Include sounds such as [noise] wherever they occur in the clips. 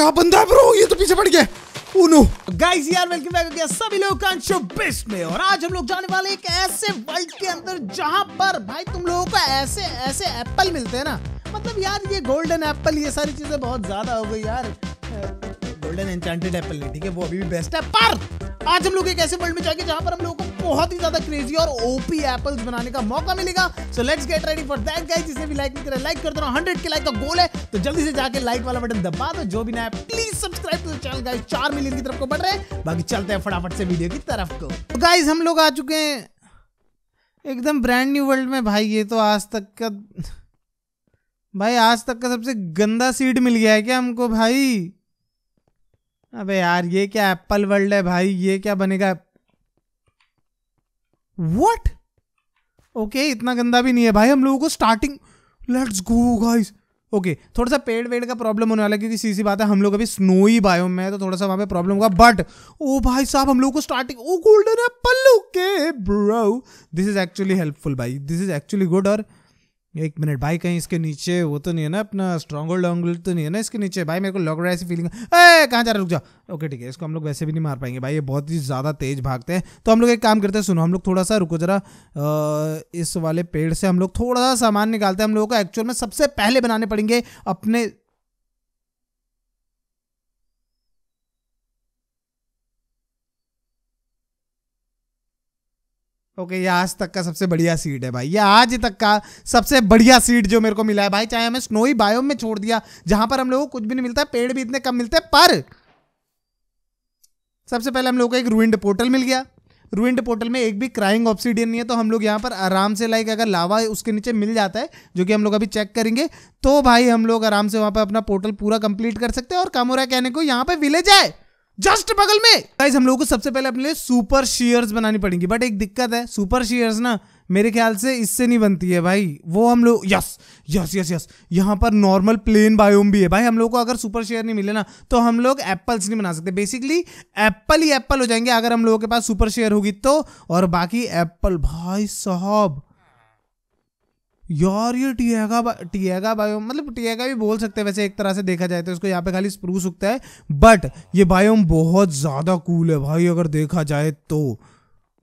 क्या बंदा है ब्रो ये तो पीछे पड़ गया गाइस यार वेलकम बैक सभी लोग बेस्ट में और आज हम लोग जाने वाले एक ऐसे वर्ल्ड के अंदर जहाँ पर भाई तुम लोगों को ऐसे ऐसे एप्पल मिलते हैं ना मतलब यार ये गोल्डन एप्पल ये सारी चीजें बहुत ज्यादा हो गई यार गोल्डन एन्चांटेड एप्पल नहीं ठीक है वो अभी भी बेस्ट है पर आज हम लोग एक ऐसे वर्ल्ड में जाएंगे जहाँ पर हम लोगों को बहुत ही ज्यादा क्रेजी और ओपी एप्पल्स बनाने का मौका मिलेगा so let's get ready for that guys जिसने भी लाइक नहीं करा लाइक कर दो 100 के लाइक का गोल है तो जल्दी से जाके लाइक वाला बटन दबा दो जो भी नया please subscribe to the channel guys 4 million की तरफ को बढ़ रहे हैं बाकी चलते हैं फटाफट से वीडियो की तरफ को तो गाइस हम लोग आ चुके हैं एकदम ब्रांड न्यू वर्ल्ड में भाई ये तो आज तक का भाई आज तक का सबसे गंदा सीट मिल गया है क्या हमको भाई अबे यार ये क्या एप्पल वर्ल्ड है भाई ये क्या बनेगा वट ओके okay, इतना गंदा भी नहीं है भाई हम लोगों को starting let's go guys okay थोड़ा सा पेड़ वेड़ का प्रॉब्लम होने वाला है क्योंकि सीधी बात है हम लोग अभी स्नोई बायो में है तो थोड़ा सा वहां पे प्रॉब्लम होगा बट ओ भाई साहब हम लोग को starting oh golden apple okay bro this is actually helpful भाई दिस इज एक्चुअली गुड और एक मिनट भाई कहीं इसके नीचे वो तो नहीं है ना अपना स्ट्रॉन्ग होल्ड तो नहीं है ना इसके नीचे भाई मेरे को लग रहा है ऐसी फीलिंग है कहाँ जा रहा रुक जाओ ओके ठीक है इसको हम लोग वैसे भी नहीं मार पाएंगे भाई ये बहुत ही ज़्यादा तेज भागते हैं तो हम लोग एक काम करते हैं सुनो हम लोग थोड़ा सा रुको जरा इस वाले पेड़ से हम लोग थोड़ा सा सामान निकालते हैं हम लोगों को एक्चुअल में सबसे पहले बनाने पड़ेंगे अपने ओके ये आज तक का सबसे बढ़िया सीड है भाई ये आज तक का सबसे बढ़िया सीड जो मेरे को मिला है भाई चाहे हमें स्नोई बायोम में छोड़ दिया जहां पर हम लोगों को कुछ भी नहीं मिलता पेड़ भी इतने कम मिलते हैं पर सबसे पहले हम लोग को एक रूइंड पोर्टल मिल गया रूइंड पोर्टल में एक भी क्राइंग ऑप्सीडियन नहीं है तो हम लोग यहाँ पर आराम से लाइक अगर लावा उसके नीचे मिल जाता है जो कि हम लोग अभी चेक करेंगे तो भाई हम लोग आराम से वहाँ पर अपना पोर्टल पूरा कंप्लीट कर सकते हैं और कामोरा कहने को यहाँ पर विलेज है जस्ट बगल में गाइज हम लोगों को सबसे पहले अपने लिए सुपर शेयर्स बनानी पड़ेंगी बट एक दिक्कत है सुपर शेयर्स ना मेरे ख्याल से इससे नहीं बनती है भाई वो हम लोग यस यस यस यस यहाँ पर नॉर्मल प्लेन बायोम भी है भाई हम लोग को अगर सुपर शेयर नहीं मिले ना तो हम लोग एप्पल्स नहीं बना सकते बेसिकली एप्पल ही एप्पल हो जाएंगे अगर हम लोगों के पास सुपर शेयर होगी तो और बाकी एप्पल भाई साहब यार ये टीएगा टीएगा बायोम मतलब टीएगा भी बोल सकते हैं वैसे एक तरह से देखा जाए तो इसको यहाँ पे खाली स्प्रूस उगता है बट ये बायोम बहुत ज़्यादा कूल है भाई अगर देखा जाए तो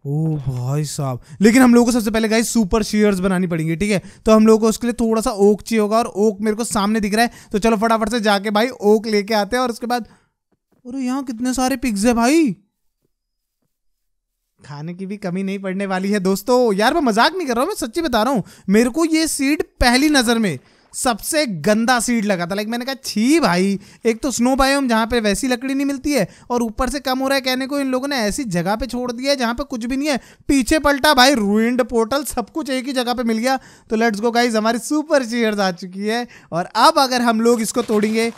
ओ भाई साहब लेकिन हम लोगों को सबसे पहले गाइस सुपर शेयर्स बनानी पड़ेंगी ठीक है तो हम लोगों को उसके लिए थोड़ा सा ओक चाहिए होगा और ओक मेरे को सामने दिख रहा है तो चलो फटाफट से जाके भाई ओक लेके आते हैं और उसके बाद अरे यहाँ कितने सारे पिग्स है भाई खाने की भी कमी नहीं पड़ने वाली है दोस्तों यार मैं मजाक नहीं कर रहा हूँ मैं सच्ची बता रहा हूँ मेरे को ये सीड पहली नज़र में सबसे गंदा सीड लगा था लाइक मैंने कहा छी भाई एक तो स्नो बायोम जहाँ पे वैसी लकड़ी नहीं मिलती है और ऊपर से कम हो रहा है कहने को इन लोगों ने ऐसी जगह पे छोड़ दिया है जहाँ पे कुछ भी नहीं है पीछे पलटा भाई रूइंड पोर्टल सब कुछ एक ही जगह पे मिल गया तो लेट्स गो गाइज हमारी सुपर चीयर्स आ चुकी है और अब अगर हम लोग इसको तोड़ेंगे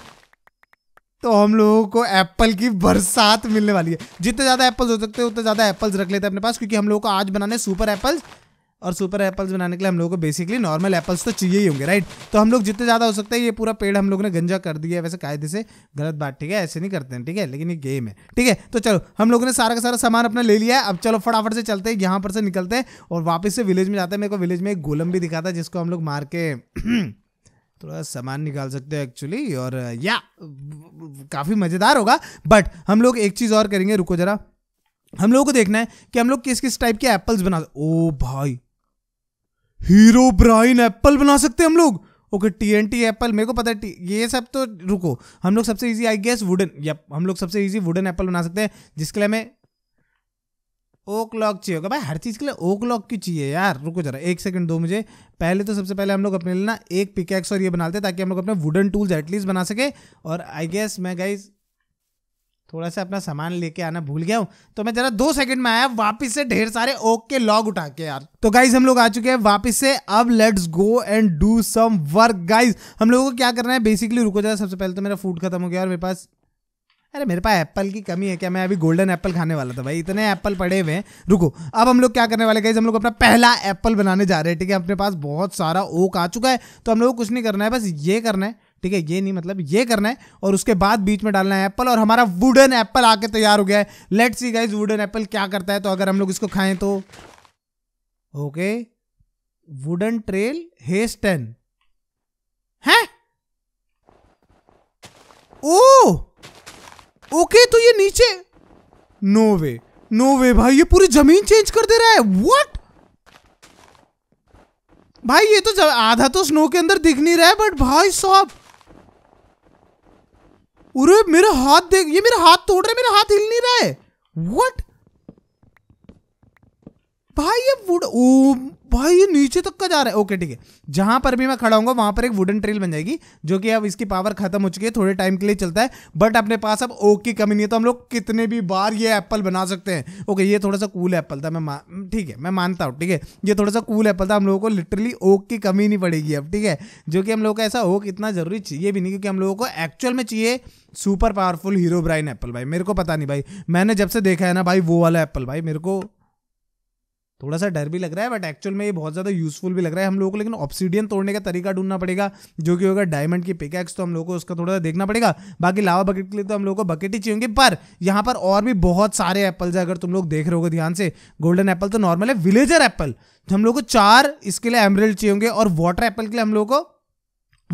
तो हम लोगों को एप्पल की बरसात मिलने वाली है जितने ज़्यादा एप्पल्स हो सकते हैं उतने ज़्यादा एप्पल्स रख लेते हैं अपने पास क्योंकि हम लोगों को आज बनाने सुपर एप्पल्स और सुपर एप्पल्स बनाने के लिए हम लोगों को बेसिकली नॉर्मल एप्पल्स तो चाहिए ही होंगे राइट तो हम लोग जितने ज़्यादा हो सकते हैं ये पूरा पेड़ हम लोगों ने गंजा कर दिया है वैसे कायदे से गलत बात ठीक है ऐसे नहीं करते हैं ठीक है लेकिन ये गेम है ठीक है तो चलो हम लोगों ने सारा का सारा सामान अपना ले लिया है अब चलो फटाफट से चलते हैं यहाँ पर से निकलते हैं और वापस से विलेज में जाते हैं मेरे को विलेज में एक गोलम भी दिखाता है जिसको हम लोग मार के [clears throat] थोड़ा सामान निकाल सकते हैं एक्चुअली और या काफ़ी मज़ेदार होगा बट हम लोग एक चीज़ और करेंगे रुको ज़रा हम लोगों को देखना है कि हम लोग किस किस टाइप के एप्पल्स बना ओ भाई हीरो ब्राइन एप्पल बना सकते हैं हम लोग okay T N T apple मेरे को पता है ये सब तो रुको हम लोग सबसे इजी आई गेस वुडन या हम लोग सबसे इजी वुडन एप्पल बना सकते हैं जिसके लिए हमें ओ क्लॉक चाहिए होगा भाई हर चीज़ के लिए ओ क्लॉक क्यों चाहिए यार रुको जरा एक सेकंड दो मुझे पहले तो सबसे पहले हम लोग अपने लिए ना एक पिकैक्स और ये बनाते हैं ताकि हम लोग अपने वुडन टूल्स एटलीस्ट बना सके और आई गेस मैं गाइज थोड़ा सा अपना सामान लेके आना भूल गया हूँ तो मैं जरा दो सेकंड में आया वापस से ढेर सारे ओक के लॉग उठा के यार तो गाइज हम लोग आ चुके हैं वापस से अब let's go and do some work guys हम लोगों को क्या करना है बेसिकली रुको जरा सबसे पहले तो मेरा फूड खत्म हो गया और मेरे पास अरे मेरे पास एप्पल की कमी है क्या मैं अभी गोल्डन एप्पल खाने वाला था भाई इतने एप्पल पड़े हुए हैं रुको अब हम लोग क्या करने वाले गए हम लोग अपना पहला एप्पल बनाने जा रहे हैं ठीक है अपने पास बहुत सारा ओक आ चुका है तो हम लोग कुछ नहीं करना है बस ये करना है ठीक है ये नहीं मतलब ये करना है और उसके बाद बीच में डालना है एप्पल और हमारा वुडन एप्पल आके तैयार हो गया है let see guys wooden apple क्या करता है तो अगर हम लोग इसको खाएं तो ओके वुडन ट्रेल हेस्टन है ओ ओके तो ये नीचे नो वे नो वे भाई ये पूरी जमीन चेंज कर दे रहा है व्हाट भाई ये तो आधा तो स्नो के अंदर दिख नहीं रहा है बट भाई साहब मेरा हाथ देख ये मेरा हाथ तोड़ रहा है मेरा हाथ हिल नहीं रहा है व्हाट भाई ये वुड ओ भाई ये नीचे तक का जा रहा है ओके ठीक है जहां पर भी मैं खड़ा हूँ वहां पर एक वुडन ट्रेल बन जाएगी जो कि अब इसकी पावर खत्म हो चुकी है थोड़े टाइम के लिए चलता है बट अपने पास अब ओक की कमी नहीं है तो हम लोग कितने भी बार ये एप्पल बना सकते हैं ओके ये थोड़ा सा कूल एप्पल था मैं ठीक है मैं मानता हूँ ठीक है ये थोड़ा सा कूल एप्पल था हम लोगों को लिटरली ओक की कमी नहीं पड़ेगी अब ठीक है जो कि हम लोग को ऐसा ओक इतना जरूरी चाहिए भी नहीं क्योंकि हम लोगों को एक्चुअल में चाहिए super powerful Herobrine apple भाई मेरे को पता नहीं भाई मैंने जब से देखा है ना भाई वो वाला एप्पल भाई मेरे को थोड़ा सा डर भी लग रहा है बट एक्चुअल में ये बहुत ज़्यादा यूजफुल भी लग रहा है हम लोगों को लेकिन ऑप्सीडियन तोड़ने का तरीका ढूंढना पड़ेगा जो कि होगा डायमंड की पिकैक्स तो हम लोगों को उसका थोड़ा सा देखना पड़ेगा बाकी लावा बकेट के लिए तो हम लोगों को बकेट ही चाहिए पर यहाँ पर और भी बहुत सारे एप्पल्स है अगर तुम लोग देख रहे हो ध्यान से गोल्डन एप्पल तो नॉर्मल है विलेजर एप्पल तो हम लोग को चार इसके लिए एमरेल्ड चाहिए होंगे और वाटर एप्पल के लिए हम लोग को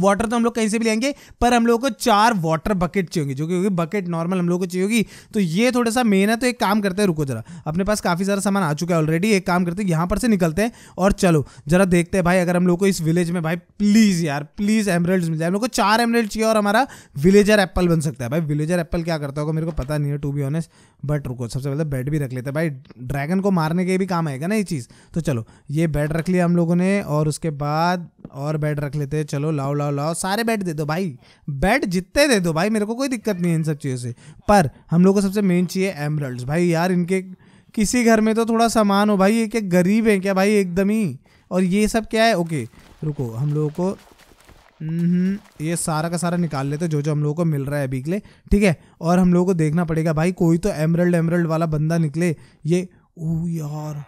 वाटर तो हम लोग कहीं से भी लेंगे पर हम लोग को चार वाटर बकेट चाहिए होंगी जो कि बकेट नॉर्मल हम लोग को चाहिए होगी तो ये थोड़ा सा मेन है तो एक काम करते हैं रुको जरा अपने पास काफ़ी सारा सामान आ चुका है ऑलरेडी एक काम करते हैं यहाँ पर से निकलते हैं और चलो जरा देखते हैं भाई अगर हम लोग को इस विलेज में भाई प्लीज़ यार प्लीज़ एमरल्ड मिल जाए हम लोग को चार एमरल्ड चाहिए और हमारा विलेजर एप्पल बन सकता है भाई विलेजर एप्पल क्या करता होगा मेरे को पता नहीं है टू बी ऑनेस्ट बट रुको सबसे पहले बेड भी रख लेते हैं भाई ड्रैगन को मारने के भी काम आएगा ना ये चीज़ तो चलो ये बेड रख लिया हम लोगों ने और उसके बाद और बेड रख लेते हैं चलो लाओ लाओ लो लो सारे बेड दे दो भाई बेड जितने दे दो भाई मेरे को कोई दिक्कत नहीं है इन सब चीज़ों से पर हम लोग को सबसे मेन चाहिए एमरल्ड भाई यार इनके किसी घर में तो थोड़ा सामान हो भाई ये क्या गरीब है क्या भाई एकदम ही और ये सब क्या है ओके रुको हम लोगों को हम्म, ये सारा का सारा निकाल लेते जो जो हम लोगों को मिल रहा है अभी के लिए ठीक है और हम लोगों को देखना पड़ेगा भाई कोई तो एमरल्ड एमरल्ड वाला बंदा निकले ये ओ यार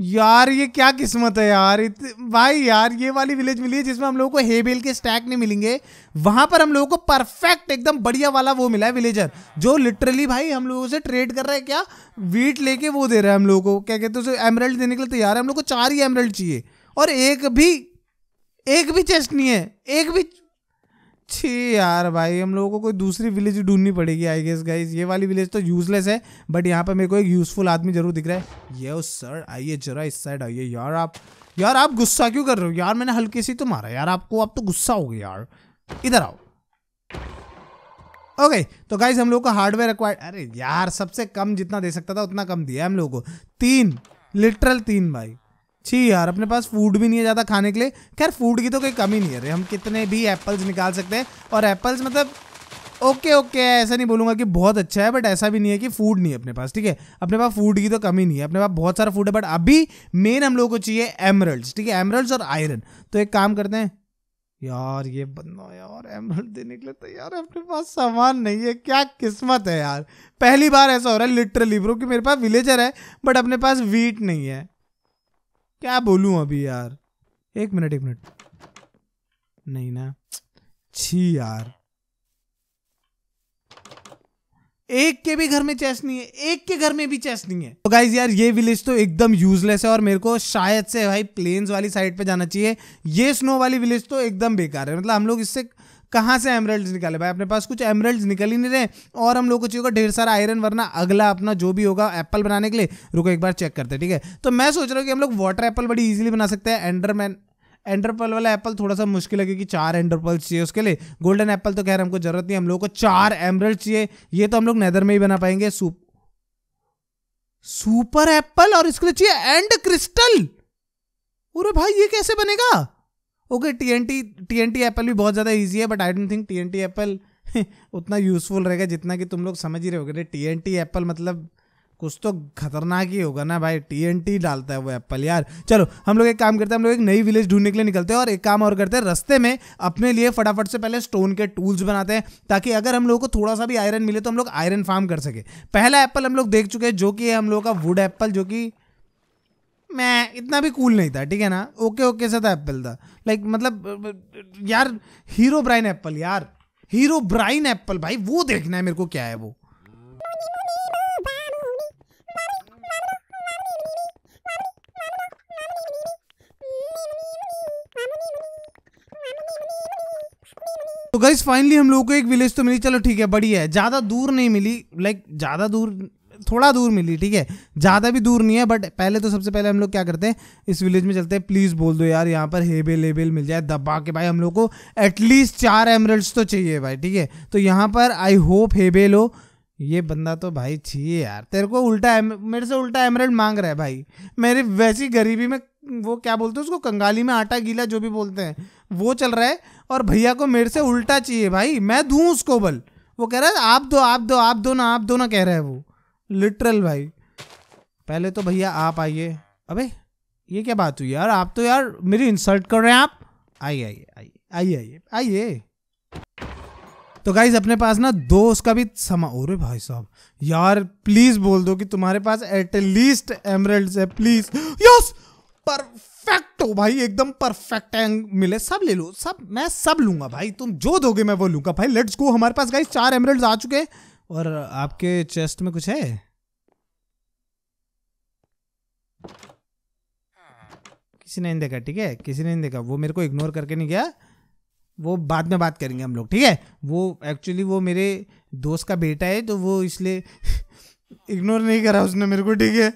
यार ये क्या किस्मत है यार इत... भाई यार ये वाली विलेज मिली है जिसमें हम लोगों को हेबेल के स्टैक नहीं मिलेंगे वहां पर हम लोगों को परफेक्ट एकदम बढ़िया वाला वो मिला है विलेजर जो लिटरली भाई हम लोगों से ट्रेड कर रहा है क्या वीट लेके वो दे रहा है हम लोगों को क्या कहते हैं एमरल्ड देने के लिए तैयार है हम लोग को चार ही एमरल्ड चाहिए और एक भी एक भी चेस्ट नहीं है एक भी छी यार भाई हम लोगों को कोई दूसरी विलेज ढूंढनी पड़ेगी आई गेस गाइज ये वाली विलेज तो यूजलेस है बट यहाँ पे मेरे को एक यूजफुल आदमी जरूर दिख रहा है ये सर आइए जरा इस साइड आइए यार आप यार आप गुस्सा क्यों कर रहे हो यार मैंने हल्के से तो मारा यार आपको आप तो गुस्सा हो गया यार इधर आओ ओके okay, तो गाइज हम लोग को हार्डवेयर रिक्वायर्ड अरे यार सबसे कम जितना दे सकता था उतना कम दिया हम लोगों को तीन लिटरल तीन भाई छी यार अपने पास फूड भी नहीं है ज़्यादा खाने के लिए खैर फूड की तो कोई कमी नहीं है रे हम कितने भी एप्पल्स निकाल सकते हैं और एप्पल्स मतलब ओके ओके ऐसा नहीं बोलूँगा कि बहुत अच्छा है बट ऐसा भी नहीं है कि फूड नहीं है अपने पास ठीक है अपने पास फूड की तो कमी नहीं है अपने पास बहुत सारा फूड है बट अभी मेन हम लोगों को चाहिए एमरल्ड्स ठीक है एमरल्ड्स और आयरन तो एक काम करते हैं यार ये बंदा यार एमरल्ड देने के लिए तो यार अपने पास सामान नहीं है क्या किस्मत है यार पहली बार ऐसा हो रहा है लिटरली ब्रो कि मेरे पास विलेजर है बट अपने पास वीट नहीं है क्या बोलूँ अभी यार एक मिनट एक मिनट नहीं ना छी यार एक के भी घर में चेस नहीं है एक के घर में भी चेस नहीं है तो गाइज यार ये विलेज तो एकदम यूजलेस है और मेरे को शायद से भाई प्लेन्स वाली साइड पे जाना चाहिए ये स्नो वाली विलेज तो एकदम बेकार है मतलब हम लोग इससे कहाँ से एमरल्ड निकाले भाई अपने पास कुछ एमरल्ड निकल ही नहीं रहे और हम लोग को चाहिए होगा ढेर सारा आयरन वरना अगला अपना जो भी होगा एप्पल बनाने के लिए रुको एक बार चेक करते हैं ठीक है तो मैं सोच रहा हूँ कि हम लोग वाटर एप्पल बड़ी ईजिली बना सकते हैं एंडरमैन एंडरपल वाला एप्पल थोड़ा सा मुश्किल है क्योंकि चार एंडरपल्स चाहिए उसके लिए गोल्डन एप्पल तो खैर हमको जरूरत नहीं हम लोग को चार एमरल्ड चाहिए ये तो हम लोग नैदर में ही बना पाएंगे सुप सुपर एप्पल और इसके लिए चाहिए एंड क्रिस्टल अरे भाई ये कैसे बनेगा okay T N T T N T apple भी बहुत ज़्यादा ईजी है but I don't think T N T apple उतना यूज़फुल रहेगा जितना कि तुम लोग समझ ही रहे होगे टी एन टी एप्पल मतलब कुछ तो खतरनाक ही होगा ना भाई टी एन टी डालता है वो एप्पल यार चलो हम लोग एक काम करते हैं हम लोग एक नई विलेज ढूंढने के लिए निकलते हैं और एक काम और करते हैं रस्ते में अपने लिए फटाफट से पहले स्टोन के टूल्स बनाते हैं ताकि अगर हम लोग को थोड़ा सा भी आयरन मिले तो हम लोग आयरन फार्म कर सके पहला एप्पल हम लोग देख चुके हैं जो कि है हम लोगों का वुड एप्पल जो कि मैं इतना भी कूल नहीं था ठीक है ना ओके ओके सा था एप्पल था लाइक मतलब यार हीरो ब्राइन एप्पल यार हीरो ब्राइन एप्पल भाई वो देखना है मेरे को क्या है वो तो गाइस फाइनली हम लोगों को एक विलेज तो मिली चलो ठीक है बढ़िया है ज़्यादा दूर नहीं मिली लाइक ज़्यादा दूर थोड़ा दूर मिली ठीक है ज़्यादा भी दूर नहीं है बट पहले तो सबसे पहले हम लोग क्या करते हैं इस विलेज में चलते हैं प्लीज़ बोल दो यार यहाँ पर हेबेल हेबेल मिल जाए दबा के भाई हम लोग को एटलीस्ट चार एमरल्ड्स तो चाहिए भाई ठीक है तो यहाँ पर आई होप हेबेल हो ये बंदा तो भाई चाहिए यार तेरे को उल्टा मेरे से उल्टा एमरल्ड मांग रहा है भाई मेरी वैसी गरीबी में वो क्या बोलते हैं उसको कंगाली में आटा गीला जो भी बोलते हैं वो चल रहा है और भैया को मेरे से उल्टा चाहिए भाई मैं दूँ उसको बल वो कह रहा है आप दो आप दो आप दो ना आप दो ना कह रहा है वो लिटरल भाई पहले तो भैया आप आइए अबे ये क्या बात हुई यार आप तो यार मेरी इंसल्ट कर रहे हैं आप आइए आइए आइए आइए आइए तो गाइज अपने पास ना दो उसका भी समा अरे भाई साहब यार प्लीज बोल दो कि तुम्हारे पास एटलीस्ट एमरल्ड है प्लीज यस परफेक्ट हो भाई एकदम परफेक्ट मिले सब ले लो सब मैं सब लूंगा भाई तुम जो दोगे मैं वो लूंगा भाई लेट्स गो हमारे पास गाइज चार एमरल्ड आ चुके हैं और आपके चेस्ट में कुछ है किसी ने नहीं देखा ठीक है किसी ने नहीं देखा वो मेरे को इग्नोर करके नहीं गया वो बाद में बात करेंगे हम लोग ठीक है वो एक्चुअली वो मेरे दोस्त का बेटा है तो वो इसलिए इग्नोर [laughs] नहीं करा उसने मेरे को ठीक है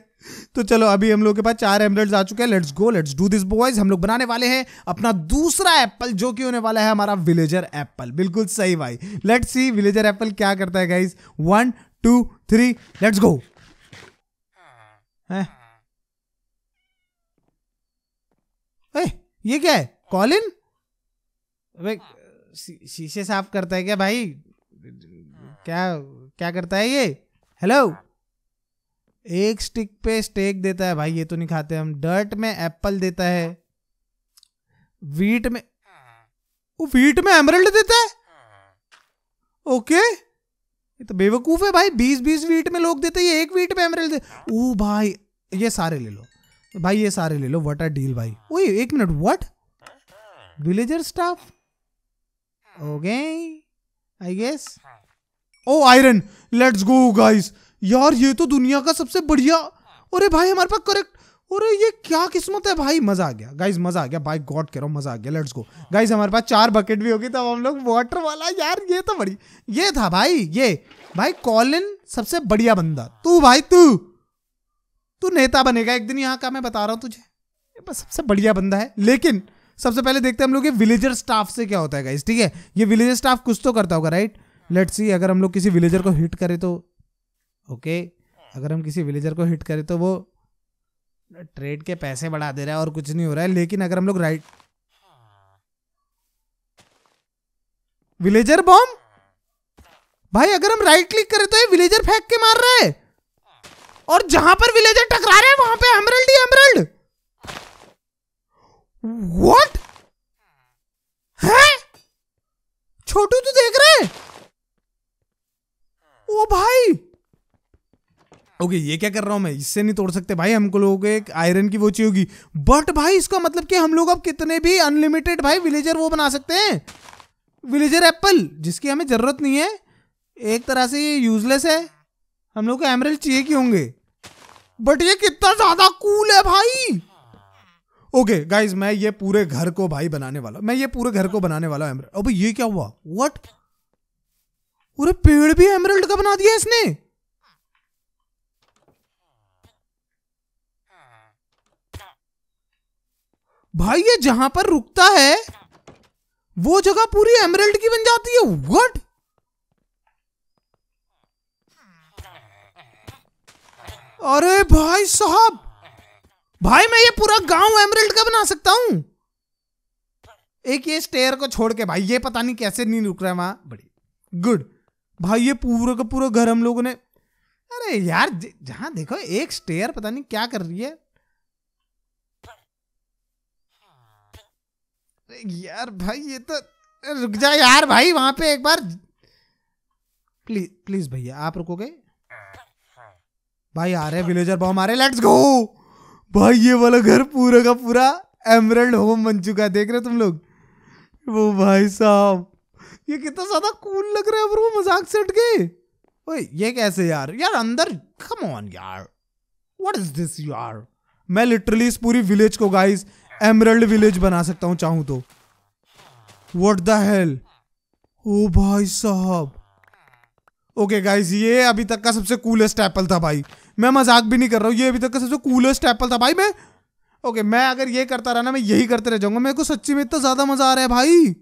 तो चलो अभी हम लोग के पास चार एमरल्ड आ चुके हैं let's go let's do this boys हम लोग बनाने वाले हैं अपना दूसरा एप्पल जो कि होने वाला है हमारा विलेजर एप्पल बिल्कुल सही भाई लेट्स सी विलेजर एप्पल क्या करता है guys one two three let's go है ए, ये क्या है कॉलिन अबे शीशे साफ करता है क्या भाई क्या क्या करता है ये हेलो एक स्टिक पे स्टेक देता है भाई ये तो नहीं खाते हम डर्ट में एप्पल देता है वीट में वो वीट में एमरल्ड देता है ओके ये तो बेवकूफ है भाई बीस बीस वीट में लोग देते ये एक वीट में एमरल्ड दे ओ भाई ये सारे ले लो भाई ये सारे ले लो वट आर डील भाई ओ एक minute what villager stuff okay I guess oh iron let's go guys यार ये तो दुनिया का सबसे बढ़िया अरे भाई हमारे पास करेक्ट अरे ये क्या किस्मत है भाई मजा आ गया गाइज मजा आ गया बाई गॉड कह रहा हूँ मजा आ गया लेट्स गो गाइज हमारे पास चार बकेट भी होगी तब हम लोग वाटर वाला यार ये तो बड़ी ये था भाई ये भाई कॉलिन सबसे बढ़िया बंदा तू भाई तू तू नेता बनेगा एक दिन यहाँ का मैं बता रहा हूँ तुझे ये बस सबसे बढ़िया बंदा है लेकिन सबसे पहले देखते हैं हम लोग ये विलेजर स्टाफ से क्या होता है गाइज ठीक है ये विलेजर स्टाफ कुछ तो करता होगा राइट लेट्स सी अगर हम लोग किसी विलेजर को हिट करें तो ओके अगर हम किसी विलेजर को हिट करें तो वो ट्रेड के पैसे बढ़ा दे रहा है और कुछ नहीं हो रहा है लेकिन अगर हम लोग राइट विलेजर बॉम्ब भाई अगर हम राइट क्लिक करें तो ये विलेजर फेंक के मार रहा है और जहां पर विलेजर टकरा रहे हैं वहां पे एमरल्ड ही एमरल्ड व्हाट है छोटू तू देख रहे ओ भाई ओके ये क्या कर रहा हूँ मैं इससे नहीं तोड़ सकते भाई हमको लोगों को एक आयरन की वो चाहिए होगी बट भाई इसका मतलब कि हम लोग अब कितने भी अनलिमिटेड भाई विलेजर वो बना सकते हैं विलेजर एप्पल जिसकी हमें ज़रूरत नहीं है एक तरह से ये यूजलेस है हम लोग को एमरल चाहिए क्यों होंगे बट ये कितना ज़्यादा कूल है भाई ओके okay, गाइज मैं ये पूरे घर को भाई बनाने वाला मैं ये पूरे घर को बनाने वाला एमरल अब ये क्या हुआ वट पूरे पेड़ भी एमरल्ड का बना दिया इसने भाई ये जहां पर रुकता है वो जगह पूरी एमरल्ड की बन जाती है व्हाट अरे भाई साहब भाई मैं ये पूरा गांव एमरल्ड का बना सकता हूं एक ये स्टेयर को छोड़ के भाई ये पता नहीं कैसे नहीं रुक रहा है वहां बड़ी गुड भाई ये पूरा का पूरा घर हम लोगों ने अरे यार जहां देखो एक स्टेयर पता नहीं क्या कर रही है यार भाई ये तो रुक जा यार भाई वहां पे एक बार प्लीज प्लीज भैया आप रुकोगे भाई आ रहे विलेजर बॉम आ रहे लेट्स गो भाई ये वाला घर पूरा का पूरा एमरल्ड होम बन चुका है देख रहे तुम लोग वो भाई साहब ये कितना ज्यादा कूल लग रहा है ब्रो मजाक से हट गए ओए ये कैसे यार यार अंदर कम ऑन यार व्हाट इज दिस यार मैं लिटरली इस पूरी विलेज को गाइस एमरल्ड विलेज बना सकता हूँ चाहूँ तो वॉट द हेल ओ भाई साहब ओके गाइज ये अभी तक का सबसे कूलेस्ट एप्पल था भाई मैं मजाक भी नहीं कर रहा हूँ ये अभी तक का सबसे कूलेस्ट एप्पल था भाई मैं ओके okay, मैं अगर ये करता रहा ना मैं यही करते रह जाऊंगा मेरे को सच्ची में इतना ज़्यादा मज़ा आ रहा है भाई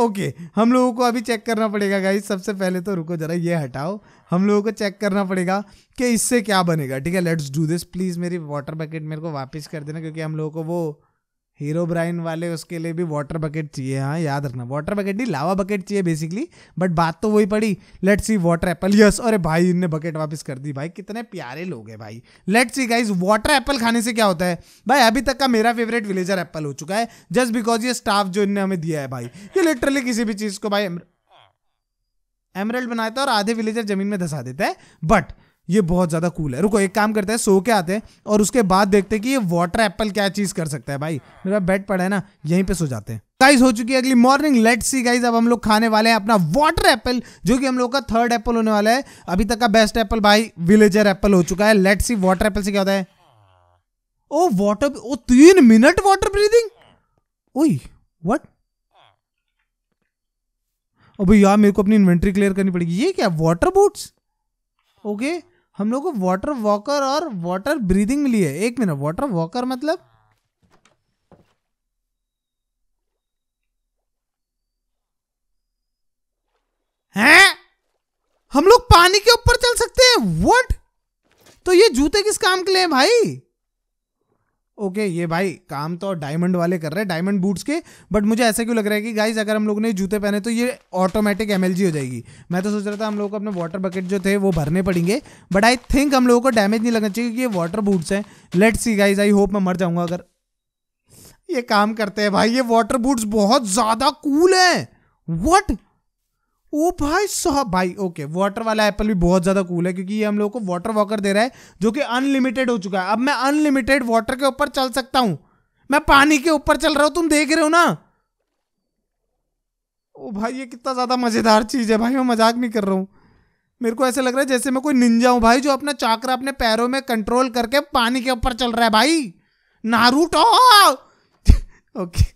ओके हम लोगों को अभी चेक करना पड़ेगा गाइस सबसे पहले तो रुको जरा ये हटाओ हम लोगों को चेक करना पड़ेगा कि इससे क्या बनेगा ठीक है लेट्स डू दिस प्लीज़ मेरी वाटर बकेट मेरे को वापस कर देना क्योंकि हम लोगों को वो हीरो ब्राइन वाले उसके लिए भी वाटर बकेट चाहिए हाँ याद रखना वाटर बकेट नहीं लावा बकेट चाहिए बेसिकली बट बात तो वही पड़ी let see water apple yes अरे भाई इनने बकेट वापस कर दी भाई कितने प्यारे लोग हैं भाई let see guys water apple खाने से क्या होता है भाई अभी तक का मेरा फेवरेट विलेजर एप्पल हो चुका है जस्ट बिकॉज ये स्टाफ जो इनने हमें दिया है भाई ये लिटरली किसी भी चीज़ को भाई एमरल्ड बनाता है और आधे विलेजर जमीन में धसा देता है बट ये बहुत ज़्यादा कूल है रुको एक काम करते हैं सो के आते हैं और उसके बाद देखते हैं कि ये वाटर एप्पल क्या चीज़ कर सकता है भाई मेरा बेड पड़ा है ना यहीं पे सो जाते हैं गाइज हो चुकी है अगली मॉर्निंग लेट सी गाइज अब हम लोग खाने वाले हैं अपना वाटर एप्पल जो कि हम लोग का थर्ड एप्पल होने वाला है अभी तक का बेस्ट एप्पल भाई विलेजर एप्पल हो चुका है लेट सी वाटर एप्पल से क्या होता है ओ वाटर ओ तीन मिनट वाटर ब्रीदिंग ओई व्हाट यार मेरे को अपनी इन्वेंट्री क्लियर करनी पड़ेगी ये क्या वाटर बूट्स ओके okay. हम लोग को वाटर वॉकर और वाटर ब्रीदिंग मिली है एक मिनट वाटर वॉकर मतलब हैं हम लोग पानी के ऊपर चल सकते हैं वट तो ये जूते किस काम के लिए भाई ओके okay, ये भाई काम तो डायमंड वाले कर रहे हैं डायमंड बूट्स के बट मुझे ऐसा क्यों लग रहा है कि गाइज अगर हम लोग ने जूते पहने तो ये ऑटोमेटिक एम हो जाएगी मैं तो सोच रहा था हम लोग को अपने वाटर बकेट जो थे वो भरने पड़ेंगे बट आई थिंक हम लोगों को डैमेज नहीं लगना चाहिए क्योंकि ये वाटर बूट्स हैं let's see guys I hope मैं मर जाऊंगा अगर ये काम करते हैं भाई ये वाटर बूट्स बहुत ज़्यादा कूल है वट ओ भाई साहब भाई ओके वाटर वाला एप्पल भी बहुत ज़्यादा कूल है क्योंकि ये हम लोग को वाटर वॉकर दे रहा है जो कि अनलिमिटेड हो चुका है अब मैं अनलिमिटेड वाटर के ऊपर चल सकता हूं मैं पानी के ऊपर चल रहा हूं तुम देख रहे हो ना ओ भाई ये कितना ज़्यादा मज़ेदार चीज़ है भाई मैं मजाक नहीं कर रहा हूं मेरे को ऐसा लग रहा है जैसे मैं कोई निंजा हूं भाई जो अपना चाकर अपने पैरों में कंट्रोल करके पानी के ऊपर चल रहा है भाई नारूटो ओके [laughs]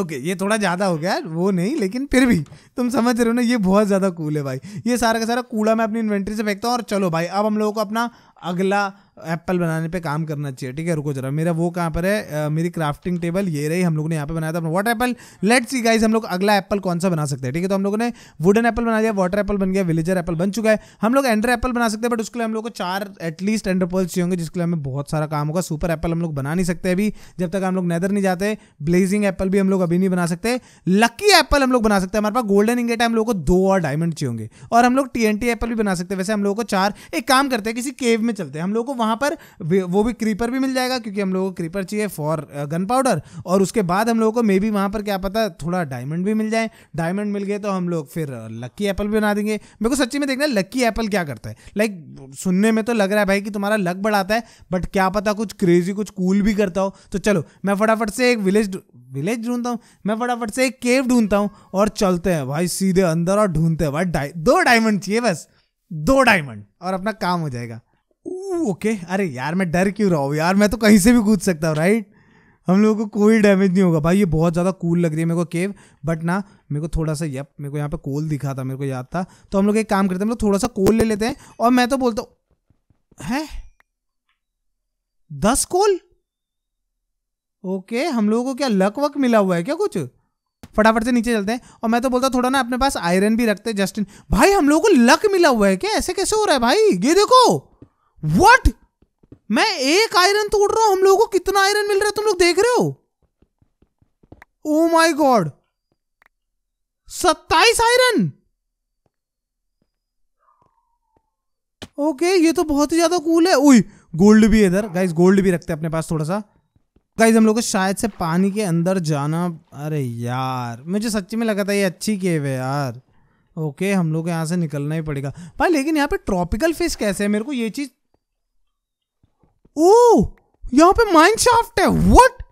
ओके ये थोड़ा ज़्यादा हो गया वो नहीं लेकिन फिर भी तुम समझ रहे हो ना ये बहुत ज़्यादा कूल है भाई ये सारा का सारा कूड़ा मैं अपनी इन्वेंट्री से फेंकता हूँ और चलो भाई अब हम लोगों को अपना अगला एप्पल बनाने पे काम करना चाहिए ठीक है रुको जरा मेरा वो कहाँ पर है uh, मेरी क्राफ्टिंग टेबल ये रही हम लोग ने यहाँ पे बनाया था water apple let's see guys हम लोग अगला एप्पल कौन सा बना सकते हैं ठीक है तो हम लोगों ने वुडन एप्पल बना दिया वाटर एप्पल बन गया विलेजर एप्पल बन चुका है हम लोग एंडर एप्पल बना सकते हैं बट उसके लिए हम लोग को चार एटलीस्ट एंडर पर्ल्स चाहिए होंगे जिसके लिए हमें बहुत सारा काम होगा सुपर एप्पल हम लोग बना नहीं सकते अभी जब तक हम लोग नैदर नहीं जाते ब्लेजिंग एप्पल भी हम लोग अभी नहीं बना सकते लकी एप्पल हम लोग बना सकते हैं हमारे पास गोल्डन इंगेट है हम लोग को दो और डायमंड चाहिए होंगे और हम लोग टी एप्पल भी बना सकते हैं वैसे हम लोग को चार एक काम करते हैं किसी केव में में चलते हैं हम लोगों को वहाँ पर वो भी क्रीपर भी मिल जाएगा क्योंकि हम लोगों को क्रीपर चाहिए फॉर गन पाउडर और उसके बाद हम लोगों को मे बी वहाँ पर क्या पता थोड़ा डायमंड भी मिल जाए डायमंड मिल गए तो हम लोग फिर लक्की uh, एप्पल भी बना देंगे मेरे को सच्ची में देखना है लक्की एप्पल क्या करता है लाइक सुनने में तो लग रहा है भाई कि तुम्हारा लक बढ़ाता है बट क्या पता कुछ क्रेजी कुछ कूल भी करता हो तो चलो मैं फटाफट से एक विलेज विलेज ढूंढता हूँ मैं फटाफट से एक केव ढूंढता हूँ और चलते हैं भाई सीधे अंदर और ढूंढते हैं भाई दो डायमंड चाहिए बस दो डायमंड और अपना काम हो जाएगा ओके अरे यार मैं डर क्यों रहा हूँ यार मैं तो कहीं से भी कूद सकता हूँ राइट हम लोगों को कोई डैमेज नहीं होगा भाई ये बहुत ज़्यादा कूल लग रही है मेरे को केव बट ना मेरे को थोड़ा सा यप मेरे को यहाँ पे कोल दिखा था मेरे को याद था तो हम लोग एक काम करते हैं हम लोग थोड़ा सा कोल ले लेते हैं और मैं तो बोलता हूँ है दस कोल ओके हम लोगों को क्या लक वक मिला हुआ है क्या कुछ फटाफट से नीचे चलते हैं और मैं तो बोलता थोड़ा ना अपने पास आयरन भी रखते हैं जस्टिन भाई हम लोगों को लक मिला हुआ है क्या ऐसे कैसे हो रहा है भाई ये देखो वट मैं एक आयरन तोड़ रहा हूं हम लोगों को कितना आयरन मिल रहा है तुम लोग देख रहे हो ओ माई गॉड सत्ताईस आयरन ओके ये तो बहुत ही ज्यादा कूल है उई गोल्ड भी इधर गाइज गोल्ड भी रखते हैं अपने पास थोड़ा सा गाइज हम लोग को शायद से पानी के अंदर जाना अरे यार मुझे सच्ची में लगा था ये अच्छी केव है यार ओके हम लोग को यहाँ से निकलना ही पड़ेगा भाई लेकिन यहाँ पे ट्रॉपिकल फिश कैसे है मेरे को ये चीज़ ओ यहाँ पे माइन शाफ्ट है व्हाट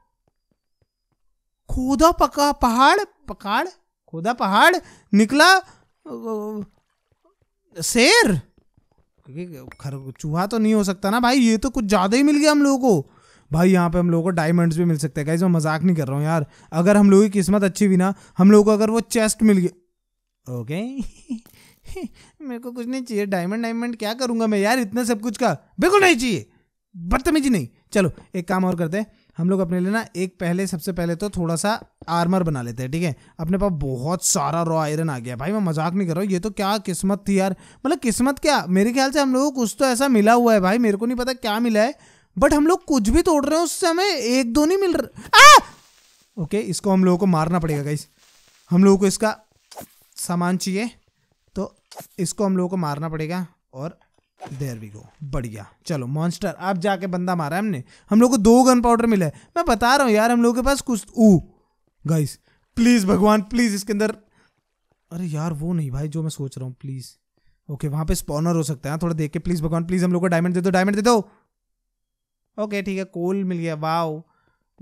खोदा पका पहाड़ पकाड़ खोदा पहाड़ निकला शेर खर चूहा तो नहीं हो सकता ना भाई ये तो कुछ ज़्यादा ही मिल गया हम लोगों को भाई यहाँ पे हम लोगों को डायमंड्स भी मिल सकते हैं मैं मजाक नहीं कर रहा हूँ यार अगर हम लोगों की किस्मत अच्छी भी ना हम लोगों को अगर वो चेस्ट मिल गया ओके [laughs] मेरे को कुछ नहीं चाहिए डायमंड डायमंड क्या करूंगा मैं यार इतने सब कुछ का बिल्कुल नहीं चाहिए बदतमीजी नहीं चलो एक काम और करते हैं हम लोग अपने लिए ना एक पहले सबसे पहले तो थोड़ा सा आर्मर बना लेते हैं ठीक है थीके? अपने पास बहुत सारा रॉ आयरन आ गया भाई मैं मजाक नहीं कर रहा हूँ ये तो क्या किस्मत थी यार मतलब किस्मत क्या मेरे ख्याल से हम लोगों को कुछ तो ऐसा मिला हुआ है भाई मेरे को नहीं पता क्या मिला है बट हम लोग कुछ भी तोड़ रहे हैं उससे हमें एक दो नहीं मिल रहा ओके इसको हम लोगों को मारना पड़ेगा गाइस हम लोगों को इसका सामान चाहिए तो इसको हम लोगों को मारना पड़ेगा और देर वी गो बढ़िया चलो मॉन्स्टर अब जाके बंदा मारा है हमने हम लोग को दो गन पाउडर मिला है मैं बता रहा हूँ यार हम लोग के पास कुछ ऊ गाइस प्लीज़ भगवान प्लीज़ इसके अंदर अरे यार वो नहीं भाई जो मैं सोच रहा हूँ प्लीज़ ओके वहाँ पे स्पॉनर हो सकता है हाँ, थोड़ा देख के प्लीज़ भगवान प्लीज़ हम लोग को डायमंड दे दो डायमंड दे दो ओके ठीक है कोल मिल गया वाओ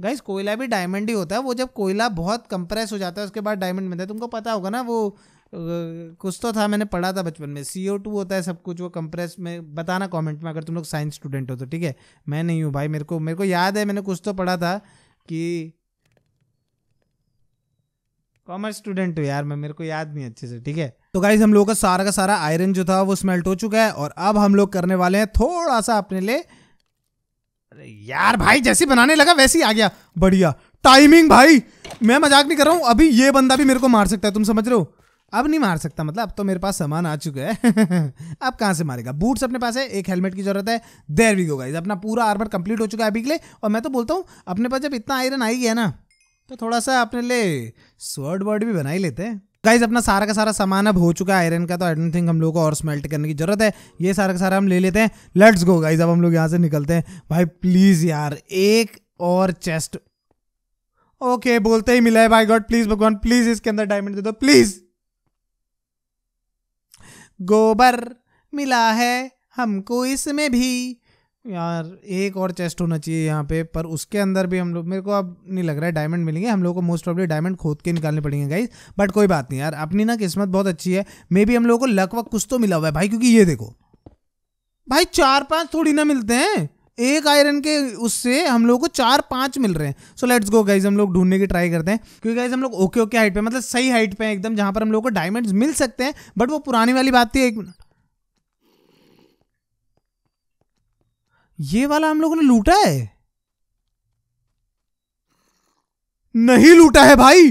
गाइस कोयला भी डायमंड ही होता है वो जब कोयला बहुत कंप्रेस हो जाता है उसके बाद डायमंड मिलता है तुमको पता होगा ना वो कुछ तो था मैंने पढ़ा था बचपन में सी होता है सब कुछ वो कंप्रेस में बताना कमेंट में अगर तुम लोग साइंस स्टूडेंट हो तो ठीक है मैं नहीं हूँ भाई मेरे को मेरे को याद है मैंने कुछ तो पढ़ा था कि कॉमर्स स्टूडेंट हूँ यार मैं मेरे को याद नहीं अच्छे से ठीक है तो गाइज हम लोगों का सारा का सारा आयरन जो था वो स्मेल्ट हो चुका है और अब हम लोग करने वाले हैं थोड़ा सा अपने लिए अरे यार भाई जैसी बनाने लगा वैसी आ गया बढ़िया टाइमिंग भाई मैं मजाक नहीं कर रहा हूं अभी ये बंदा भी मेरे को मार सकता है तुम समझ रहे हो अब नहीं मार सकता मतलब अब तो मेरे पास सामान आ चुका है [laughs] अब कहाँ से मारेगा बूट्स अपने पास है एक हेलमेट की जरूरत है देर भी होगा अपना पूरा आर्मर कंप्लीट हो चुका है अभी के लिए और मैं तो बोलता हूँ अपने पास जब इतना आयरन आई गया ना तो थोड़ा सा अपने लिए स्वर्ड वर्ड भी बना ही लेते हैं गाइज अपना सारा का सारा सामान अब हो चुका है आयरन का तो आई डोंट थिंक हम लोग को और स्मेल्ट करने की जरूरत है ये सारा का सारा हम ले लेते हैं लेट्स गो गाइज अब हम लोग यहाँ से निकलते हैं भाई प्लीज़ यार एक और चेस्ट ओके बोलते ही मिला है भाई गॉड प्लीज़ भगवान प्लीज़ इसके अंदर डायमंड दे दो प्लीज़ गोबर मिला है हमको इसमें भी यार एक और चेस्ट होना चाहिए यहाँ पे पर उसके अंदर भी हम लोग मेरे को अब नहीं लग रहा है डायमंड मिलेंगे हम लोग को मोस्ट ऑफली डायमंड खोद के निकालने पड़ेंगे गाइज बट कोई बात नहीं यार अपनी ना किस्मत बहुत अच्छी है मे बी हम लोग को लगभग कुछ तो मिला हुआ है भाई क्योंकि ये देखो भाई चार पांच थोड़ी ना मिलते हैं एक आयरन के उससे हम लोग को चार पांच मिल रहे हैं सो लेट्स गो गाइज हम लोग ढूंढने की ट्राई करते हैं क्योंकि गाइज हम लोग ओके ओके हाइट पे मतलब सही हाइट पे एकदम जहां पर हम लोग को डायमंड्स मिल सकते हैं बट वो पुरानी वाली बात थी एक मिनट ये वाला हम लोगों ने लूटा है नहीं लूटा है भाई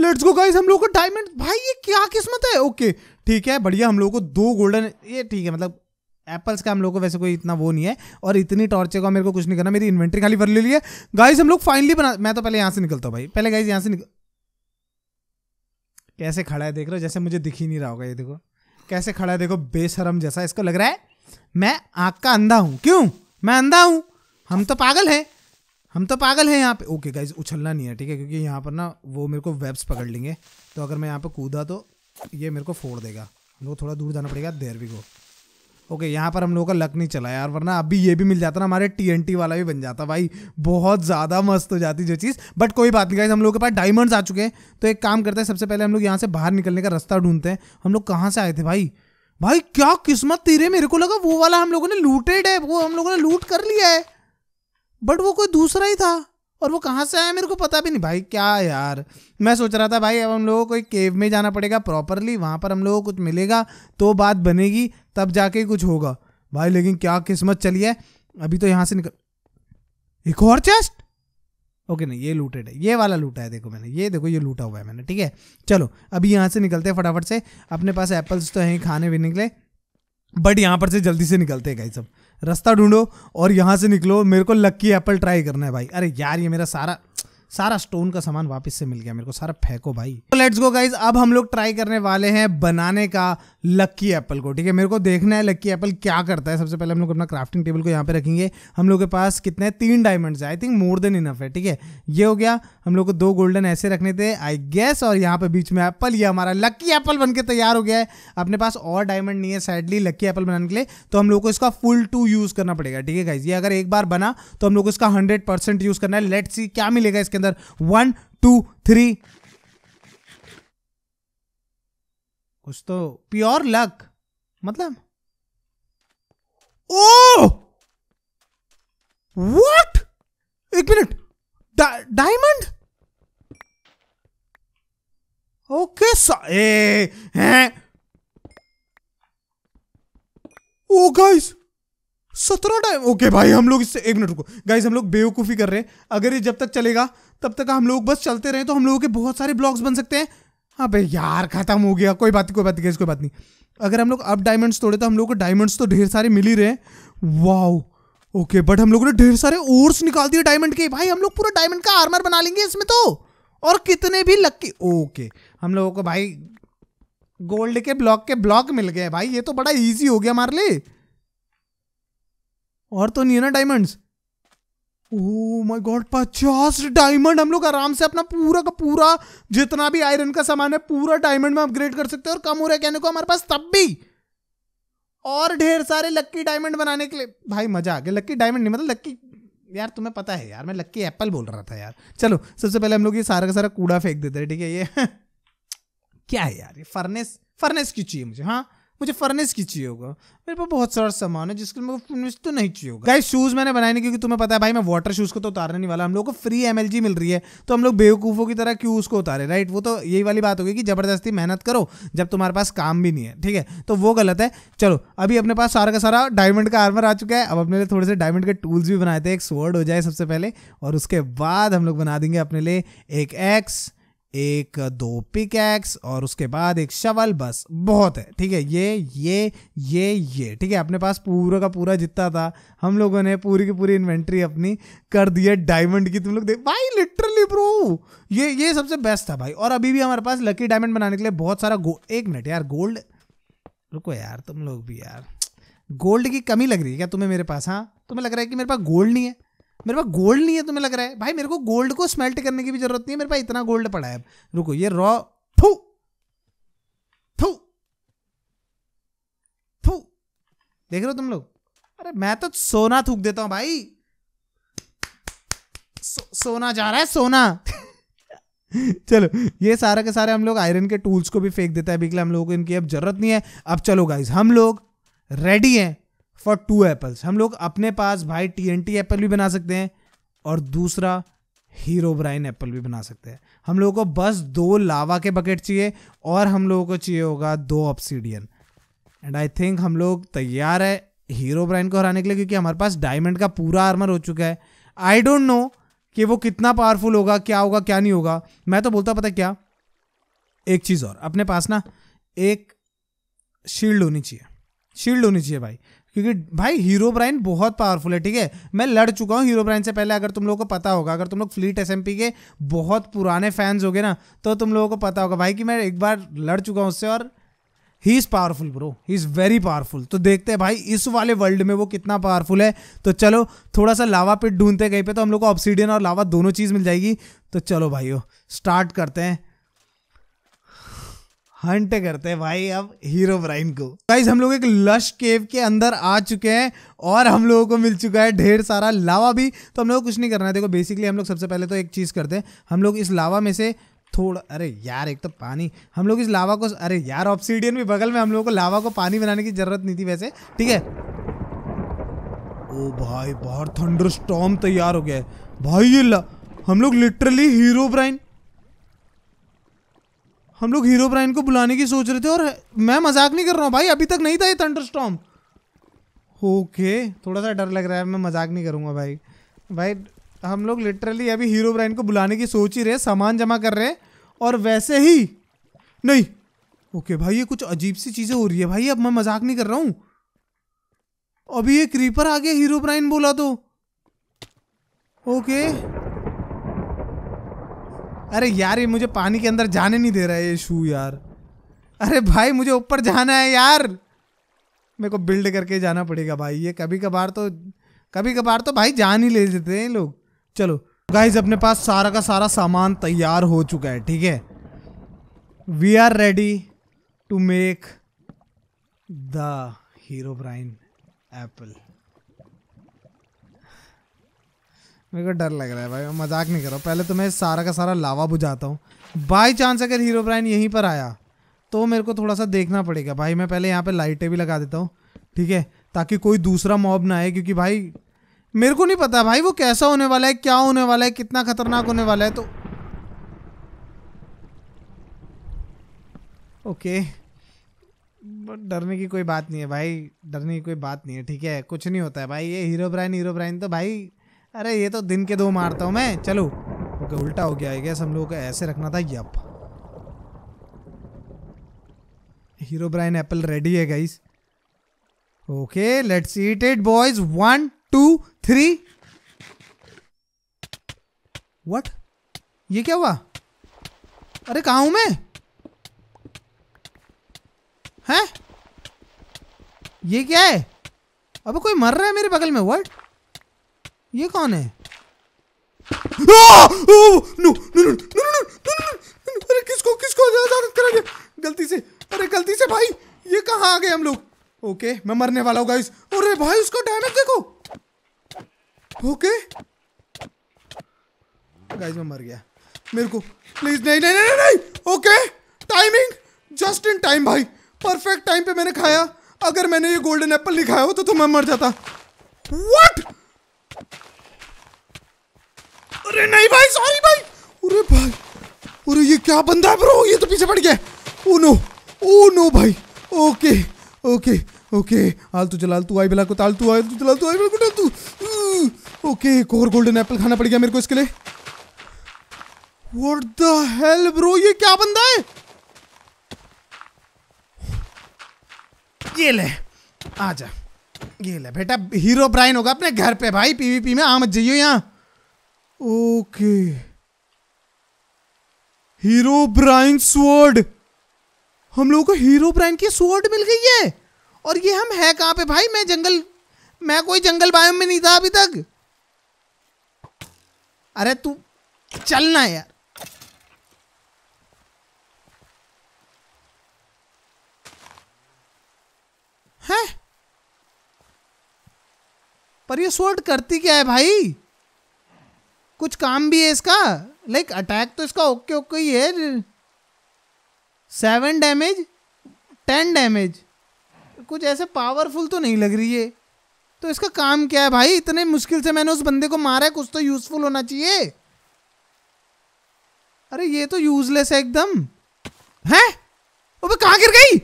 लेट्स गो गाइज हम लोग को डायमंड भाई ये क्या किस्मत है ओके ठीक है बढ़िया हम लोग को दो गोल्डन ये ठीक है मतलब एप्पल्स का हम लोग को वैसे कोई इतना वो नहीं है और इतनी टॉर्चर का मेरे को कुछ नहीं करना मेरी इन्वेंट्री खाली भर ले ली है गाइज हम लोग फाइनली बना मैं तो पहले यहाँ से निकलता हूँ भाई पहले गाइज यहाँ से निकल कैसे खड़ा है देख रहे हो जैसे मुझे दिख ही नहीं रहा होगा ये देखो कैसे खड़ा है देखो बेशरम जैसा इसको लग रहा है मैं आँख का अंधा हूँ क्यों मैं अंधा हूँ हम तो पागल हैं हम तो पागल हैं यहाँ पे ओके गाइज उछलना नहीं है ठीक है क्योंकि यहाँ पर ना वो मेरे को वेब्स पकड़ लेंगे तो अगर मैं यहाँ पर कूदा तो ये मेरे को फोड़ देगा हम लोग थोड़ा दूर जाना पड़ेगा देर भी को ओके यहाँ पर हम लोगों का लक नहीं चला यार वरना अभी ये भी मिल जाता ना हमारे टी वाला भी बन जाता भाई बहुत ज़्यादा मस्त हो जाती जो चीज़ बट कोई बात नहीं गाइज हम लोग के पास डायमंड्स आ चुके हैं तो एक काम करते हैं सबसे पहले हम लोग यहाँ से बाहर निकलने का रास्ता ढूंढते हैं हम लोग कहाँ से आए थे भाई भाई क्या किस्मत तीरे मेरे को लगा वो वाला हम लोगों ने लूटेड है वो हम लोगों ने लूट कर लिया है बट वो कोई दूसरा ही था और वो कहाँ से आया मेरे को पता भी नहीं भाई क्या यार मैं सोच रहा था भाई अब हम लोगों को एक केव में जाना पड़ेगा प्रॉपरली वहाँ पर हम लोगों को कुछ मिलेगा तो बात बनेगी तब जाके कुछ होगा भाई लेकिन क्या किस्मत चली है अभी तो यहाँ से निकल एक और चेस्ट ओके नहीं ये लूटेड है ये वाला लूटा है देखो मैंने ये देखो ये लूटा हुआ है मैंने ठीक है चलो अभी यहाँ से निकलते हैं फटाफट से अपने पास एप्पल्स तो हैं खाने भी निकले बट यहाँ पर से जल्दी से निकलते हैं गाई सब रास्ता ढूंढो और यहाँ से निकलो मेरे को लक्की एप्पल ट्राई करना है भाई अरे यार ये मेरा सारा सारा स्टोन का सामान वापस से मिल गया मेरे को सारा फेंको भाई तो लेट्स गो गाइज अब हम लोग ट्राई करने वाले हैं बनाने का लक्की एप्पल को ठीक है मेरे को देखना है लक्की एप्पल क्या करता है सबसे पहले हम लोग अपना क्राफ्टिंग टेबल को यहाँ पे रखेंगे हम लोग के पास कितने तीन diamonds I think more than enough है ठीक है ये हो गया हम लोग को दो गोल्डन ऐसे रखने थे आई गेस और यहाँ पे बीच में एप्पल ये हमारा लक्की एप्पल बन तैयार हो गया है अपने पास और डायमंड नहीं है सैडली लक्की एप्पल बनाने के लिए तो हम लोग को इसका फुल टू यूज करना पड़ेगा ठीक है गाइज ये अगर एक बार बना तो हम लोग को इसका हंड्रेड यूज करना है लेट सी क्या मिलेगा इसके इसके अंदर वन टू थ्री कुछ तो प्योर लक मतलब ओ व्हाट एक मिनट डायमंड ओके ए हैं ओ oh, गाइस सत्रह टाइम ओके भाई हम लोग इससे एक मिनट रुको गाइस हम लोग बेवकूफ़ी कर रहे हैं अगर ये जब तक चलेगा तब तक हम लोग बस चलते रहे तो हम लोगों के बहुत सारे ब्लॉग्स बन सकते हैं अबे हाँ यार खत्म हो गया कोई बात कोई बात नहीं कोई बात नहीं अगर हम लोग अब डायमंड्स तोड़े तो हम लोग को डायमंड्स तो ढेर सारे मिल ही रहे वाओ ओके बट हम लोगों ने ढेर सारे ओर्स निकाल दिए डायमंड के भाई हम लोग पूरा डायमंड का आर्मर बना लेंगे इसमें तो और कितने भी लक्की ओके हम लोगों को भाई गोल्ड के ब्लॉक के ब्लॉक मिल गए भाई ये तो बड़ा इजी हो गया हमारे लिए और तो नहीं है ना डायमंड्स माय oh गॉड पचास डायमंड हम लोग आराम से अपना पूरा का पूरा जितना भी आयरन का सामान है पूरा डायमंड में अपग्रेड कर सकते हैं और कम हो रहा है कहने को हमारे पास तब भी और ढेर सारे लक्की डायमंड बनाने के लिए भाई मजा आ गया लक्की डायमंड नहीं मतलब लक्की यार तुम्हें पता है यार मैं लक्की एप्पल बोल रहा था यार चलो सबसे पहले हम लोग ये सारा का सारा कूड़ा फेंक देते हैं ठीक है ये [laughs] क्या है यार ये फर्नेस फर्नेस क्यों चाहिए मुझे हाँ मुझे फर्निस की चाहिए होगा मेरे पास बहुत सारा सामान है जिसके लिए मेरे तो नहीं चाहिए होगा गाइस शूज़ मैंने बनाए नहीं क्योंकि तुम्हें पता है भाई मैं वाटर शूज़ को तो उतारने नहीं वाला हम लोग को फ्री एम मिल रही है तो हम लोग बेवकूफ़ों की तरह क्यों उसको उतारे राइट वो तो यही वाली बात होगी कि ज़बरदस्ती मेहनत करो जब तुम्हारे पास काम भी नहीं है ठीक है तो वो गलत है चलो अभी अपने पास सारा का सारा डायमंड का आर्मर आ चुका है अब अपने लिए थोड़े से डायमंड के टूल्स भी बनाए थे एक स्वर्ड हो जाए सबसे पहले और उसके बाद हम लोग बना देंगे अपने लिए एक एक्स एक दो पिकैक्स और उसके बाद एक शवल बस बहुत है ठीक है ये ये ये ये ठीक है अपने पास पूरा का पूरा जितना था हम लोगों ने पूरी की पूरी इन्वेंट्री अपनी कर दी है डायमंड की तुम लोग देख भाई लिटरली ब्रो ये ये सबसे बेस्ट था भाई और अभी भी हमारे पास लकी डायमंड बनाने के लिए बहुत सारा एक मिनट यार गोल्ड रुको यार तुम लोग भी यार गोल्ड की कमी लग रही है क्या तुम्हें मेरे पास हाँ तुम्हें लग रहा है कि मेरे पास गोल्ड नहीं है मेरे पास गोल्ड नहीं है तुम्हें लग रहा है भाई मेरे को गोल्ड को स्मेल्ट करने की भी जरूरत नहीं है मेरे पास इतना गोल्ड पड़ा है रुको ये रॉ थू थू थू देख रहे हो तुम लोग अरे मैं तो सोना थूक देता हूं भाई सो, सोना जा रहा है सोना [laughs] चलो ये सारा के सारे हम लोग आयरन के टूल्स को भी फेंक देते हैं अभी के लिए हम लोगों को इनकी अब जरूरत नहीं है अब चलो गाइज हम लोग रेडी हैं फॉर टू एप्पल्स हम लोग अपने पास भाई टी एन टी एप्पल भी बना सकते हैं और दूसरा हीरो ब्राइन एप्पल भी बना सकते हैं हम लोगों को बस दो लावा के बकेट चाहिए और हम लोगों को चाहिए होगा दो ऑप्सीडियन एंड आई थिंक हम लोग तैयार है हीरो ब्राइन को हराने के लिए क्योंकि हमारे पास डायमंड का पूरा आर्मर हो चुका है आई डोंट नो कि वो कितना पावरफुल होगा क्या होगा क्या नहीं होगा मैं तो बोलता पता क्या एक चीज़ और अपने पास ना एक शील्ड होनी चाहिए शील्ड होनी चाहिए भाई क्योंकि भाई हीरो ब्राइन बहुत पावरफुल है ठीक है मैं लड़ चुका हूँ हीरो ब्राइन से पहले अगर तुम लोगों को पता होगा अगर तुम लोग फ्लीट एस के बहुत पुराने फैंस हो ना तो तुम लोगों को पता होगा भाई कि मैं एक बार लड़ चुका हूँ उससे और he is powerful bro he is very powerful तो देखते हैं भाई इस वाले वर्ल्ड में वो कितना पावरफुल है तो चलो थोड़ा सा लावा पिट ढूंढते कहीं पे तो हम लोग को ऑप्सीडियन और लावा दोनों चीज़ मिल जाएगी तो चलो भाइयों स्टार्ट करते हैं हंट करते हैं भाई अब हीरो ब्राइन को गाइस हम लोग एक लश केव के अंदर आ चुके हैं और हम लोगों को मिल चुका है ढेर सारा लावा भी तो हम लोग कुछ नहीं करना है देखो बेसिकली हम लोग सबसे पहले तो एक चीज़ करते हैं हम लोग इस लावा में से थोड़ा अरे यार एक तो पानी हम लोग इस लावा को अरे यार ऑप्सीडियन भी बगल में हम लोगों को लावा को पानी बनाने की ज़रूरत नहीं थी वैसे ठीक है ओ भाई बहुत थंडर स्टॉम तैयार हो गया है भाई ये हम लोग लिटरली हीरो ब्राइन हम लोग हीरो ब्राइन को बुलाने की सोच रहे थे और मैं मजाक नहीं कर रहा हूँ भाई अभी तक नहीं था ये स्टॉम ओके थोड़ा सा डर लग रहा है मैं मजाक नहीं करूँगा भाई भाई हम लोग लिटरली अभी हीरो ब्राइन को बुलाने की सोच ही रहे सामान जमा कर रहे और वैसे ही नहीं ओके भाई ये कुछ अजीब सी चीज़ें हो रही है भाई अब मैं मजाक नहीं कर रहा हूँ अभी ये क्रीपर आ गया हीरो ब्राइन बोला तो ओके अरे यार ये मुझे पानी के अंदर जाने नहीं दे रहा है ये शू यार अरे भाई मुझे ऊपर जाना है यार मेरे को बिल्ड करके जाना पड़ेगा भाई ये कभी कभार तो कभी कभार तो भाई जान ही ले देते हैं लोग चलो गाइज अपने पास सारा का सारा सामान तैयार हो चुका है ठीक है we are ready to make the Herobrine apple मेरे को डर लग रहा है भाई मैं मजाक नहीं कर रहा पहले तो मैं सारा का सारा लावा बुझाता हूँ बाई चांस अगर हीरो ब्राइन यहीं पर आया तो मेरे को थोड़ा सा देखना पड़ेगा भाई मैं पहले यहाँ पे लाइटें भी लगा देता हूँ ठीक है ताकि कोई दूसरा मॉब ना आए क्योंकि भाई मेरे को नहीं पता भाई वो कैसा होने वाला है क्या होने वाला है कितना खतरनाक होने वाला है तो ओके बट डरने की कोई बात नहीं है भाई डरने की कोई बात नहीं है ठीक है कुछ नहीं होता है भाई ये हीरो ब्राइन हीरो ब्राइन तो भाई अरे ये तो दिन के दो मारता हूँ मैं चलो ओके उल्टा हो गया है गैस हम लोगों को ऐसे रखना था yup Herobrine apple ready है guys okay let's eat it boys one two three what ये क्या हुआ अरे कहा हूं मैं हैं ये क्या है अब कोई मर रहा है मेरे बगल में व्हाट ये कौन है नो नो नो अरे किसको किसको करेंगे गलती से अरे गलती से भाई ये कहा आ गए हम लोग ओके मैं मरने वाला हूँ गाइस अरे भाई उसका डैमेज देखो ओके गाइस मैं मर गया मेरे को प्लीज नहीं नहीं नहीं नहीं okay timing just in time भाई परफेक्ट टाइम पे मैंने खाया अगर मैंने ये गोल्डन एप्पल नहीं खाया हो तो, तो मैं मर जाता व्हाट अरे नहीं भाई सॉरी भाई अरे भाई अरे ये क्या बंदा है ब्रो ये तो पीछे पड़ गया ओ नो ओ नो भाई ओके ओके ओके तू जलाल तू आई बिला को ताल तो, तू तू जलाल तू आई बिला को ताल तो, तू ओके एक और गोल्डन एप्पल खाना पड़ गया मेरे को इसके लिए व्हाट द हेल ब्रो ये क्या बंदा है ये ले आजा ये ले बेटा हीरो ब्राइन होगा अपने घर पे भाई पीवीपी में आ मत जाइयो यहाँ ओके हीरो ब्राइन स्वॉर्ड हम लोगों को हीरो ब्राइन की स्वॉर्ड मिल गई है और ये हम है कहां पे भाई मैं जंगल मैं कोई जंगल बायोम में नहीं था अभी तक अरे तू चलना यार है पर ये स्वॉर्ड करती क्या है भाई कुछ काम भी है इसका लाइक अटैक तो इसका ओके ओके ही है सेवन डैमेज टेन डैमेज कुछ ऐसे पावरफुल तो नहीं लग रही है तो इसका काम क्या है भाई इतने मुश्किल से मैंने उस बंदे को मारा है कुछ तो यूजफुल होना चाहिए अरे ये तो यूजलेस है एकदम है वो कहाँ गिर गई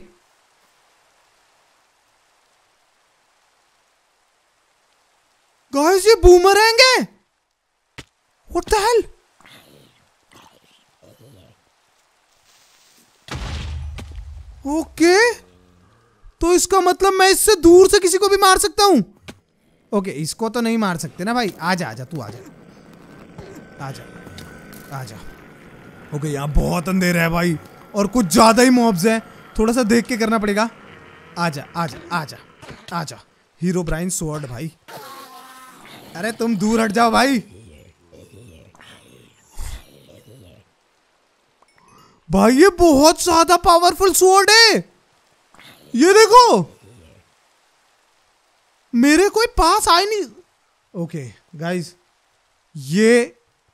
गाइस ये बूमरैंग है What the hell? ओके तो इसका मतलब मैं इससे दूर से किसी को भी मार सकता हूँ ओके इसको तो नहीं मार सकते ना भाई आजा आजा तू आजा आजा आजा ओके okay, यहाँ बहुत अंधेरा है भाई और कुछ ज़्यादा ही मॉब्स हैं थोड़ा सा देख के करना पड़ेगा आजा आजा आजा आजा हीरो ब्राइन स्वॉर्ड भाई अरे तुम दूर हट जाओ भाई भाई ये बहुत ज्यादा पावरफुल स्वॉर्ड है ये देखो मेरे कोई पास आए नहीं ओके गाइस ये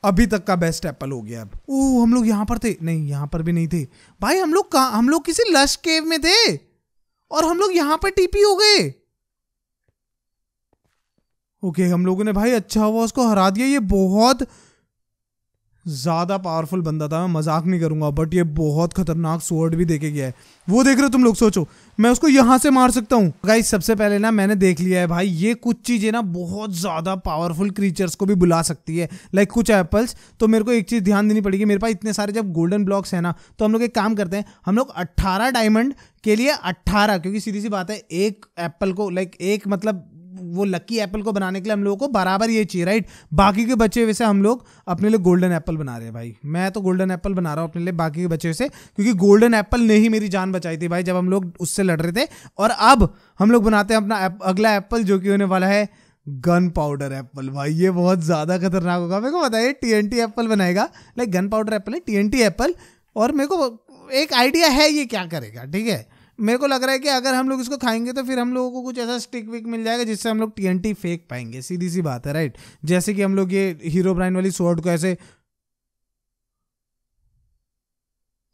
अभी तक का बेस्ट एप्पल हो गया अब ओह हम लोग यहां पर थे नहीं यहां पर भी नहीं थे भाई हम लोग कहा हम लोग किसी लश केव में थे और हम लोग यहाँ पर टीपी हो गए ओके हम लोगों ने भाई अच्छा हुआ उसको हरा दिया ये बहुत ज़्यादा पावरफुल बंदा था मैं मजाक नहीं करूँगा बट ये बहुत खतरनाक स्वर्ड भी देखे गया है वो देख रहे हो तुम लोग सोचो मैं उसको यहाँ से मार सकता हूँ गाइस सबसे पहले ना मैंने देख लिया है भाई ये कुछ चीज़ें ना बहुत ज़्यादा पावरफुल क्रीचर्स को भी बुला सकती है लाइक कुछ एप्पल्स तो मेरे को एक चीज़ ध्यान देनी पड़ेगी मेरे पास इतने सारे जब गोल्डन ब्लॉक्स है ना तो हम लोग एक काम करते हैं हम लोग अट्ठारह डायमंड के लिए अट्ठारह क्योंकि सीधी सी बात है एक एप्पल को लाइक एक मतलब वो लकी एप्पल को बनाने के लिए हम लोगों को बराबर ये चाहिए राइट बाकी के बच्चे वैसे से हम लोग अपने लिए गोल्डन एप्पल बना रहे हैं भाई मैं तो गोल्डन एप्पल बना रहा हूँ अपने लिए बाकी के बच्चे से क्योंकि गोल्डन एप्पल ने ही मेरी जान बचाई थी भाई जब हम लोग उससे लड़ रहे थे और अब हम लोग बनाते हैं अपना अगला एप्पल जो कि होने वाला है गन पाउडर एप्पल भाई ये बहुत ज़्यादा खतरनाक होगा मेरे को बताइए टी एन टी एप्पल बनाएगा लाइक गन पाउडर एप्पल है टी एन टी एप्पल और मेरे को एक आइडिया है ये क्या करेगा ठीक है मेरे को लग रहा है कि अगर हम लोग इसको खाएंगे तो फिर हम लोगों को कुछ ऐसा स्टिक विक मिल जाएगा जिससे हम लोग टी फेंक पाएंगे सीधी सी बात है राइट जैसे कि हम लोग ये हीरो ब्राइन वाली स्वॉर्ड को ऐसे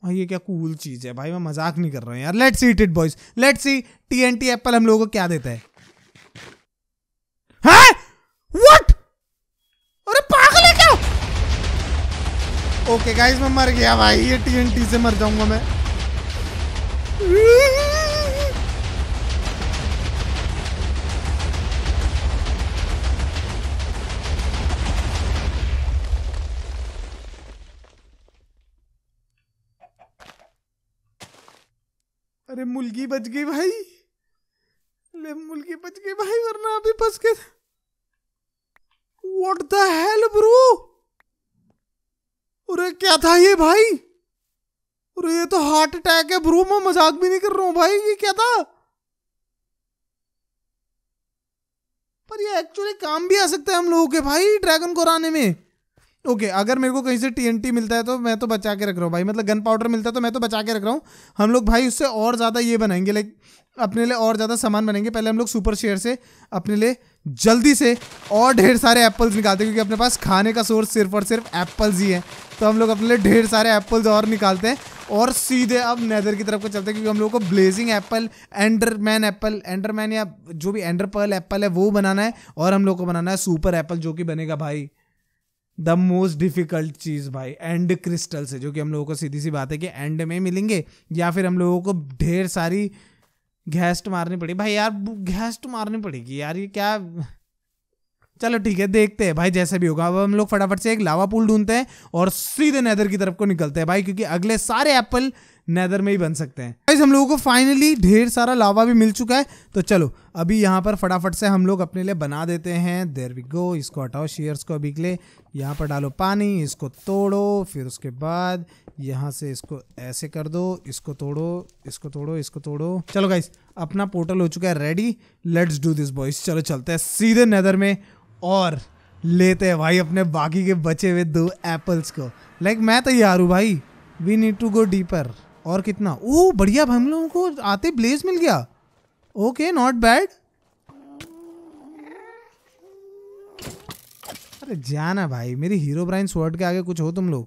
भाई ये क्या कूल चीज है भाई मैं मजाक नहीं कर रहा हूँ यार let's see it boys let's see TNT apple हम लोगों को क्या देता है व्हाट अरे पागल है क्या ओके गाइस मैं मर गया भाई ये टीएनटी से मर जाऊंगा मैं अरे मुलगी बच गई भाई ले मुलगी बच गई भाई वरना अभी फंस गए व्हाट द हेल ब्रो अरे क्या था ये भाई और ये तो हार्ट अटैक है ब्रो मैं मजाक भी नहीं कर रहा हूँ भाई ये क्या था पर ये एक्चुअली काम भी आ सकता है हम लोगों के भाई ड्रैगन को हराने में ओके okay, अगर मेरे को कहीं से टीएनटी मिलता है तो मैं तो बचा के रख रहा हूँ भाई मतलब गन पाउडर मिलता है तो मैं तो बचा के रख रहा हूँ हम लोग भाई उससे और ज़्यादा ये बनाएंगे लाइक अपने लिए और ज़्यादा सामान बनाएंगे पहले हम लोग सुपर शेयर से अपने लिए जल्दी से और ढेर सारे एप्पल्स निकालते हैं क्योंकि अपने पास खाने का सोर्स सिर्फ और सिर्फ एप्पल्स ही है तो हम लोग अपने लिए ढेर सारे एप्पल्स और निकालते हैं और सीधे अब नेदर की तरफ को चलते हैं क्योंकि हम लोग को blazing apple Enderman apple Enderman या जो भी एंडरपल एप्पल है वो बनाना है और हम लोग को बनाना है सुपर एप्पल जो कि बनेगा भाई द मोस्ट डिफिकल्ट चीज़ भाई एंड क्रिस्टल से जो कि हम लोगों को सीधी सी बात है कि एंड में मिलेंगे या फिर हम लोगों को ढेर सारी घैस्ट मारनी पड़ेगी भाई यार घैस्ट मारनी पड़ेगी यार ये क्या चलो ठीक है देखते हैं भाई जैसे भी होगा अब हम लोग फटाफट से एक लावा पूल ढूंढते हैं और सीधे नेदर की तरफ को निकलते हैं भाई क्योंकि अगले सारे एप्पल नेदर में ही बन सकते हैं भाई हम लोगों को फाइनली ढेर सारा लावा भी मिल चुका है तो चलो अभी यहाँ पर फटाफट से हम लोग अपने लिए बना देते हैं देर वी गो इसको हटाओ शेयर्स को अभी के लिए यहाँ पर डालो पानी इसको तोड़ो फिर उसके बाद यहाँ से इसको ऐसे कर दो इसको तोड़ो इसको तोड़ो इसको तोड़ो चलो गाइस अपना पोर्टल हो चुका है ready let's do this boys चलो चलते हैं सीधे नेदर में और लेते हैं भाई अपने बाकी के बचे हुए दो एप्पल्स को लाइक मैं तैयार हूँ भाई we need to go deeper और कितना ओह बढ़िया भाई हम लोगों को आते ब्लेज मिल गया ओके नॉट बैड अरे जाना भाई मेरी हीरो ब्राइन स्वर्ड के आगे कुछ हो तुम लोग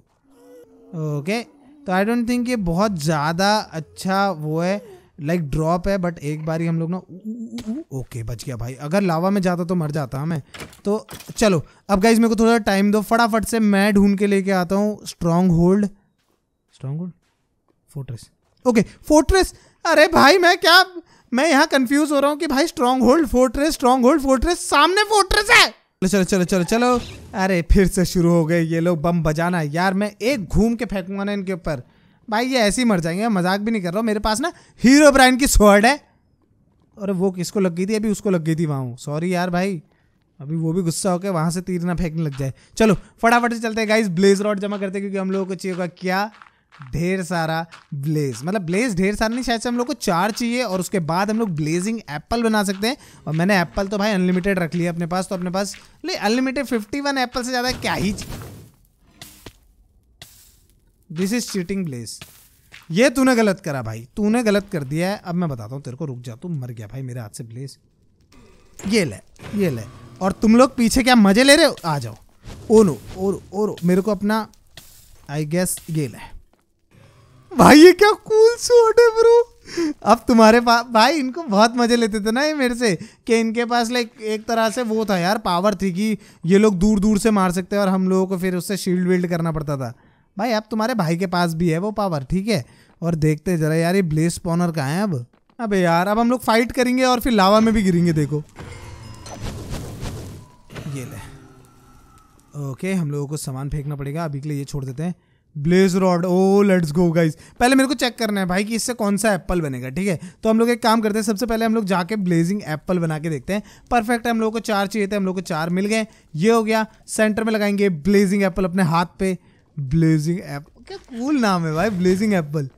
ओके okay. तो आई डोंट थिंक ये बहुत ज़्यादा अच्छा वो है लाइक ड्रॉप है बट एक बार ही हम लोग ना ओके बच गया भाई अगर लावा में जाता तो मर जाता मैं तो चलो अब गाइज मेरे को थोड़ा टाइम दो फटाफट से मैं ढूंढ के लेके आता हूँ strong hold strong hold fortress okay fortress अरे भाई मैं क्या मैं यहाँ कंफ्यूज हो रहा हूँ कि भाई strong hold fortress strong hold fortress सामने फोर्ट्रेस है चलो चलो चलो चलो अरे फिर से शुरू हो गए ये लोग बम बजाना यार मैं एक घूम के फेंकूंगा ना इनके ऊपर भाई ये ऐसे ही मर जाएंगे मजाक भी नहीं कर रहा हूँ मेरे पास ना हीरो ब्राइन की स्वर्ड है और वो किसको लग गई थी अभी उसको लग गई थी वहाँ सॉरी यार भाई अभी वो भी गुस्सा होकर वहाँ से तीर ना फेंकने लग जाए चलो फटाफट से चलते हैं ब्लेज रॉड जमा करते क्योंकि हम लोगों को चाहिए होगा क्या ढेर सारा ब्लेज मतलब ब्लेज ढेर सारा नहीं शायद से हम लोग को चार चाहिए और उसके बाद हम लोग ब्लेजिंग एप्पल बना सकते हैं और मैंने एप्पल तो भाई अनलिमिटेड रख लिया अपने पास तो अपने पास ले अनलिमिटेड फिफ्टी वन एप्पल से ज़्यादा क्या ही दिस इज चीटिंग प्लेस ये तूने गलत करा भाई तूने गलत कर दिया है अब मैं बताता हूँ तेरे को रुक जा तू मर गया भाई मेरे हाथ से प्लेस ये ले ये ले और तुम लोग पीछे क्या मजे ले रहे हो आ जाओ ओ नो और और मेरे को अपना आई गेस ये ले भाई ये क्या कूल सूट है ब्रो अब तुम्हारे पास भाई इनको बहुत मजे लेते थे ना ये मेरे से कि इनके पास लाइक एक तरह से वो था यार पावर थी कि ये लोग दूर दूर से मार सकते हैं और हम लोगों को फिर उससे शील्ड विल्ड करना पड़ता था भाई अब तुम्हारे भाई के पास भी है वो पावर ठीक है और देखते जरा यार ये ब्लेस पॉनर कहाँ है अब अबे यार अब हम लोग फाइट करेंगे और फिर लावा में भी गिरेंगे देखो ये ले ओके हम लोगों को सामान फेंकना पड़ेगा अभी के लिए ये छोड़ देते हैं blaze rod oh let's go guys पहले मेरे को चेक करना है भाई कि इससे कौन सा एप्पल बनेगा ठीक है तो हम लोग एक काम करते हैं सबसे पहले हम लोग जाके ब्लेजिंग एप्पल बना के देखते हैं परफेक्ट हम लोग को चार चाहिए थे हम लोग को चार मिल गए ये हो गया सेंटर में लगाएंगे ब्लेजिंग एप्पल अपने हाथ पे ब्लेजिंग एप्पल क्या कूल नाम है भाई blazing apple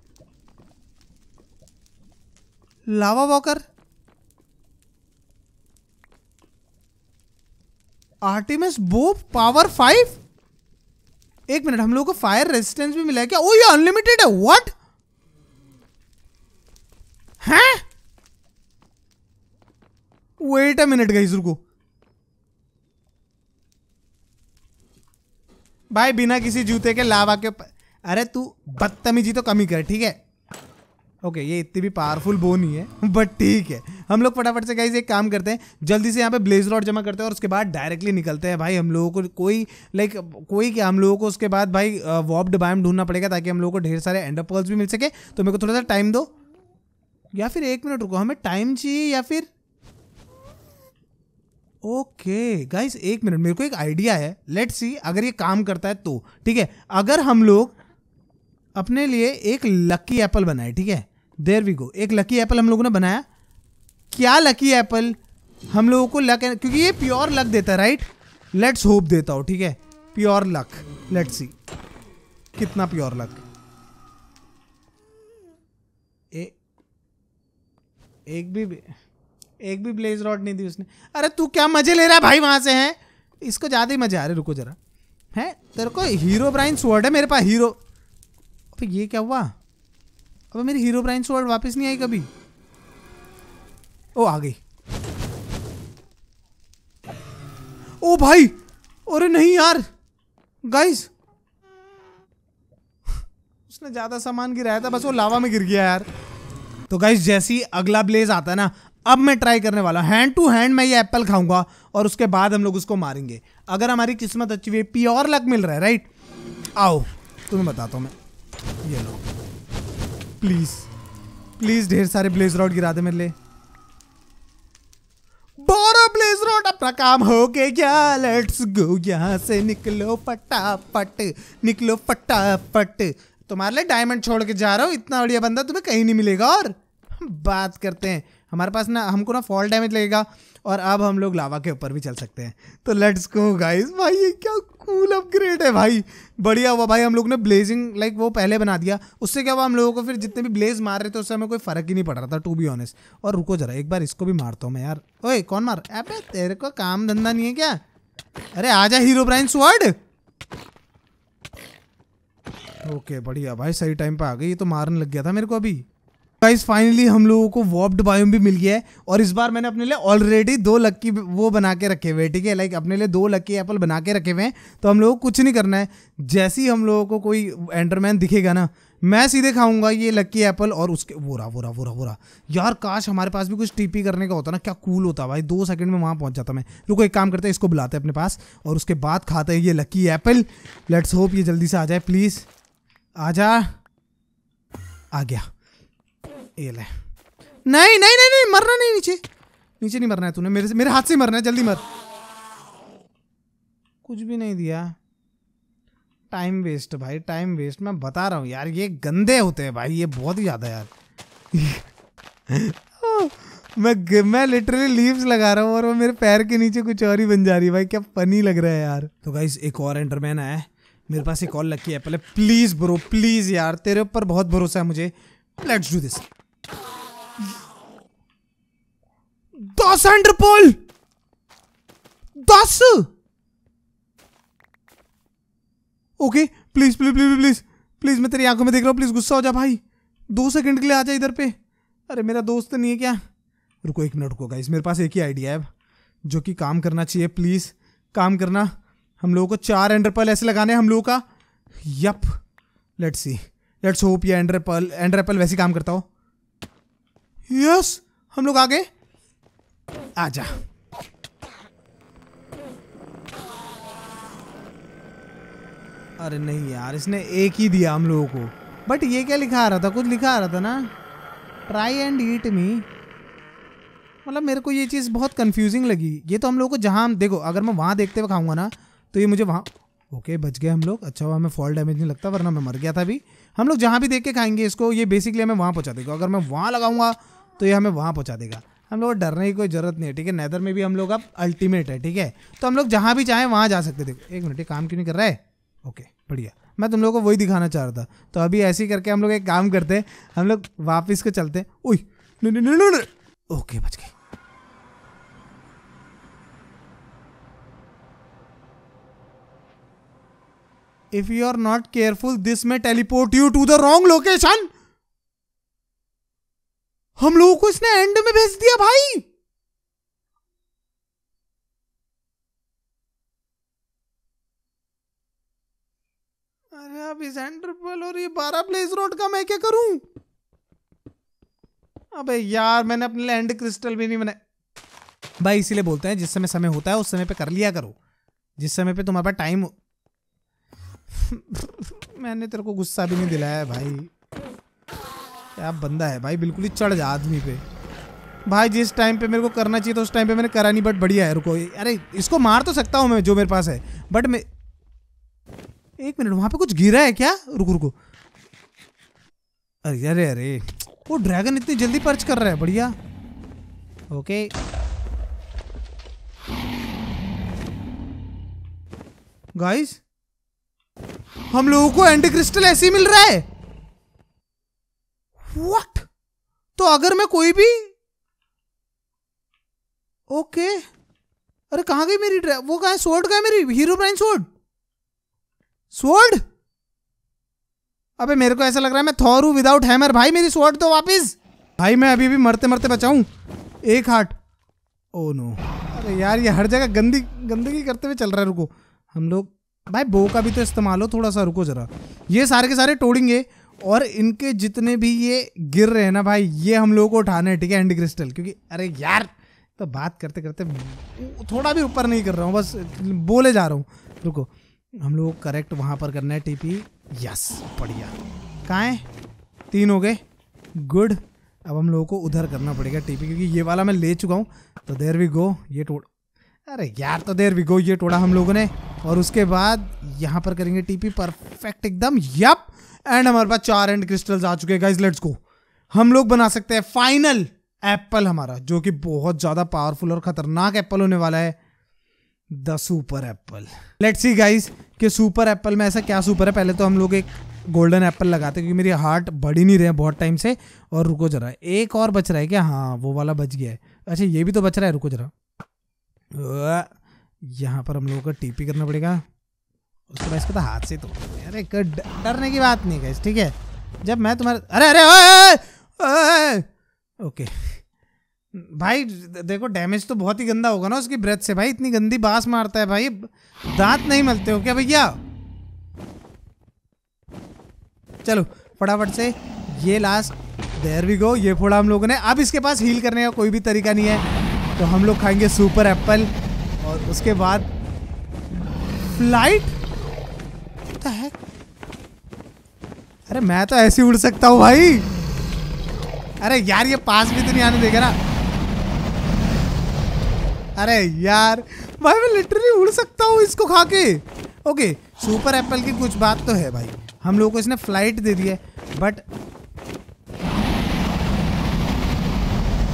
lava walker Artemis bow power five एक मिनट हम लोग को फायर रेजिस्टेंस भी मिला है क्या ओ oh, ये अनलिमिटेड है व्हाट हैं वेट अ मिनट गई रुको भाई बिना किसी जूते के लावा के अरे तू बदतमीजी तो कमी कर ठीक है ओके ये इतनी भी पावरफुल बो नहीं है बट [laughs] ठीक है हम लोग फटाफट से से एक काम करते हैं जल्दी से यहाँ पे ब्लेज रॉड जमा करते हैं और उसके बाद डायरेक्टली निकलते हैं भाई हम लोगों को कोई लाइक कोई क्या हम लोगों को उसके बाद भाई वॉब्ड बायम ढूंढना पड़ेगा ताकि हम लोगों को ढेर सारे एंड पर्ल्स भी मिल सके तो मेरे को थोड़ा सा टाइम दो या फिर एक मिनट रुको हमें टाइम चाहिए या फिर ओके गाइस एक मिनट मेरे को एक आइडिया है लेट्स सी अगर ये काम करता है तो ठीक है अगर हम लोग अपने लिए एक लकी एप्पल बनाए ठीक है देर वी गो एक लकी एप्पल हम लोगों ने बनाया क्या लकी एप्पल हम लोगों को लक क्योंकि ये प्योर लक देता है राइट लेट्स होप देता हो ठीक है प्योर लक लेट्स सी कितना प्योर लक एक भी, भी एक भी ब्लेज रॉड नहीं दी उसने अरे तू क्या मजे ले रहा है भाई वहां से है इसको ज्यादा ही मजा आ रहे रुको जरा है तेरे को हीरो ब्राइन स्वर्ड है मेरे पास हीरो अबे ये क्या हुआ अबे मेरी हीरो ब्राइन स्वर्ड वापस नहीं आई कभी ओ आ गई ओ भाई अरे नहीं यार गाइस उसने ज़्यादा सामान गिराया था बस वो लावा में गिर गया यार तो गाइस जैसे ही अगला ब्लेज आता है ना अब मैं ट्राई करने वाला हैंड टू हैंड मैं ये एप्पल खाऊंगा और उसके बाद हम लोग उसको मारेंगे अगर हमारी किस्मत अच्छी हुई प्योर लक मिल रहा है राइट आओ तुम्हें बताता हूँ मैं ये लो प्लीज़ प्लीज़ ढेर सारे ब्लेज रॉड गिरा दे मेरे लिए बोरो ब्लेज रॉड अपना काम हो गया लेट्स गो यहां से निकलो फटाफट निकलो फटाफट तुम्हारे लिए डायमंड छोड़ के जा रहा हूं इतना बढ़िया बंदा तुम्हें कहीं नहीं मिलेगा और बात करते हैं हमारे पास ना हमको ना फॉल डैमेज लगेगा और अब हम लोग लावा के ऊपर भी चल सकते हैं तो लेट्स गो गाइस भाई ये क्या कूल अपग्रेड है भाई बढ़िया हुआ भाई हम लोग ने ब्लेजिंग लाइक वो पहले बना दिया उससे क्या हुआ हम लोगों को फिर जितने भी ब्लेज मार रहे थे उससे हमें कोई फ़र्क ही नहीं पड़ रहा था टू बी ऑनेस्ट और रुको जरा एक बार इसको भी मारता हूँ मैं यार ओए कौन मार ऐप तेरे को काम धंधा नहीं है क्या अरे आ जा हीरो ब्राइन स्वर्ड ओके बढ़िया भाई सही टाइम पे आ गई ये तो मारने लग गया था मेरे को अभी गाइस फाइनली हम लोगों को वॉप्ड बायोम भी मिल गया है और इस बार मैंने अपने लिए ऑलरेडी दो लक्की वो बना के रखे हुए ठीक है लाइक अपने लिए दो लक्की एप्पल बना के रखे हुए हैं तो हम लोगों को कुछ नहीं करना है जैसे ही हम लोगों को कोई एंडरमैन दिखेगा ना मैं सीधे खाऊंगा ये लक्की एप्पल और उसके वो रहा वो रहा यार काश हमारे पास भी कुछ टीपी करने का होता ना क्या कूल होता भाई दो सेकंड में वहाँ पहुँच जाता मैं रुको एक काम करते हैं इसको बुलाते हैं अपने पास और उसके बाद खाते हैं ये लक्की एप्पल लेट्स होप ये जल्दी से आ जाए प्लीज़ आ जा आ गया ये ले नहीं नहीं नहीं नहीं मरना नहीं नीचे नीचे नहीं मरना है तूने मेरे से मेरे हाथ से मरना है जल्दी मर कुछ भी नहीं दिया टाइम वेस्ट भाई टाइम वेस्ट मैं बता रहा हूँ यार ये गंदे होते हैं भाई ये बहुत ही ज़्यादा यार [laughs] मैं मैं लिटरली लीव्स लगा रहा हूँ और वो मेरे पैर के नीचे कुछ और ही बन जा रही है भाई क्या फनी लग रहा है यार तो भाई एक और एंटरमैन आया है मेरे पास एक और लकी है पहले प्लीज़ ब्रो प्लीज़ यार तेरे ऊपर बहुत भरोसा है मुझे let's do this this ender pearl this okay please please please please please मैं तेरी आंखों में देख रहा हूँ प्लीज गुस्सा हो जा भाई दो सेकंड के लिए आ जा इधर पे अरे मेरा दोस्त नहीं है क्या रुको एक मिनट रुको गाइस मेरे पास एक ही आइडिया है जो कि काम करना चाहिए प्लीज़ काम करना हम लोगों को चार एंडर ऐसे लगाने हम लोगों का yup let's see let's hope ये एंडर पर्ल एंडर वैसे काम करता हो यस हम लोग आगे आ जा अरे नहीं यार इसने एक ही दिया हम लोगों को बट ये क्या लिखा आ रहा था कुछ लिखा आ रहा था ना ट्राई एंड ईट मी मतलब मेरे को ये चीज़ बहुत कंफ्यूजिंग लगी ये तो हम लोग को जहाँ देखो अगर मैं वहाँ देखते हुए खाऊंगा ना तो ये मुझे वहाँ ओके बच गए हम लोग अच्छा हुआ हमें फॉल डैमेज नहीं लगता वरना मैं मर गया था भी हम लोग जहाँ भी देख के खाएंगे इसको ये बेसिकली हमें वहाँ पहुँचा देगा अगर मैं वहाँ लगाऊंगा तो ये हमें वहाँ पहुँचा देगा हम लोग डरने की कोई ज़रूरत नहीं है ठीक है नैदर में भी हम लोग अब अल्टीमेट है ठीक है तो हम लोग जहाँ भी चाहें वहाँ जा सकते देखो एक मिनट काम क्यों नहीं कर रहा है ओके बढ़िया मैं तुम लोग को वही दिखाना चाह रहा था तो अभी ऐसे ही करके हम लोग एक काम करते हैं हम लोग वापस को चलते हैं उई ओई ओके बच गई if you are not careful this may teleport you to the wrong location हम लोगों को इसने एंड में भेज दिया भाई अरे अब इस एंड और ये बारह प्लेस रोड का मैं क्या करूं अबे यार मैंने अपने लैंड क्रिस्टल भी नहीं बनाया भाई इसीलिए बोलते हैं जिस समय समय होता है उस समय पे कर लिया करो जिस समय पे तुम्हारे पास टाइम [laughs] मैंने तेरे को गुस्सा भी नहीं दिलाया भाई क्या बंदा है भाई बिल्कुल ही चढ़ जा आदमी पे भाई जिस टाइम पे मेरे को करना चाहिए था उस टाइम पे मैंने करा नहीं बट बढ़िया है रुको अरे इसको मार तो सकता हूँ मैं जो मेरे पास है बट मैं एक मिनट वहाँ पे कुछ गिरा है क्या रुको रुको अरे अरे अरे वो ड्रैगन इतनी जल्दी पर्च कर रहा है बढ़िया ओके गाइस हम लोगों को एंटी क्रिस्टल ऐसे ही मिल रहा है वॉट तो अगर मैं कोई भी ओके अरे कहा गई मेरी वो कहा है सोल्ड है मेरी हीरो ब्राइन सोल्ड सोल्ड अबे मेरे को ऐसा लग रहा है मैं थॉर हूं विदाउट हैमर भाई मेरी सोल्ड तो वापस भाई मैं अभी भी मरते मरते बचाऊ एक हार्ट ओ नो अरे यार ये हर जगह गंदी गंदगी करते हुए चल रहा है रुको हम लोग भाई बो का भी तो इस्तेमाल हो थोड़ा सा रुको ज़रा ये सारे के सारे तोड़ेंगे और इनके जितने भी ये गिर रहे हैं ना भाई ये हम लोगों को उठाना है ठीक है एंड क्रिस्टल क्योंकि अरे यार तो बात करते करते थोड़ा भी ऊपर नहीं कर रहा हूँ बस बोले जा रहा हूँ रुको हम लोग करेक्ट वहाँ पर करना है टीपी यस बढ़िया कहाँ हैं तीन हो गए गुड अब हम लोगों को उधर करना पड़ेगा टीपी क्योंकि ये वाला मैं ले चुका हूँ तो देर वी गो ये टोड़ अरे यार तो देर वी गो ये टोड़ा हम लोगों ने और उसके बाद यहाँ पर करेंगे टीपी परफेक्ट एकदम यप एंड हमारे पास चार एंड क्रिस्टल्स आ चुके हैं गाइज लेट्स गो हम लोग बना सकते हैं फाइनल एप्पल हमारा जो कि बहुत ज़्यादा पावरफुल और ख़तरनाक एप्पल होने वाला है the super apple let's see guys कि सुपर एप्पल में ऐसा क्या सुपर है पहले तो हम लोग एक गोल्डन एप्पल लगाते हैं क्योंकि मेरी हार्ट बढ़ ही नहीं रहे बहुत टाइम से और रुको जरा एक और बच रहा है क्या हाँ वो वाला बच गया है अच्छा ये भी तो बच रहा है रुको जरा यहाँ पर हम लोगों को टीपी करना पड़ेगा उसके बाद इसको तो हाथ से तोड़ अरे डरने की बात नहीं गई ठीक है जब मैं तुम्हारे अरे अरे ओए, ओए, ओके भाई देखो डैमेज तो बहुत ही गंदा होगा ना उसकी ब्रेथ से भाई इतनी गंदी बांस मारता है भाई दांत नहीं मिलते हो क्या भैया चलो फटाफट से ये लास्ट देर वी गो ये फोड़ा हम लोगों ने अब इसके पास हील करने का कोई भी तरीका नहीं है तो हम लोग खाएंगे सुपर एप्पल और उसके बाद फ्लाइट What अरे मैं तो ऐसे उड़ सकता हूँ भाई अरे यार ये पास भी तो नहीं आने देगा ना अरे यार भाई मैं लिटरली उड़ सकता हूँ इसको खा के ओके सुपर एप्पल की कुछ बात तो है भाई हम लोगों को इसने फ्लाइट दे दी है बट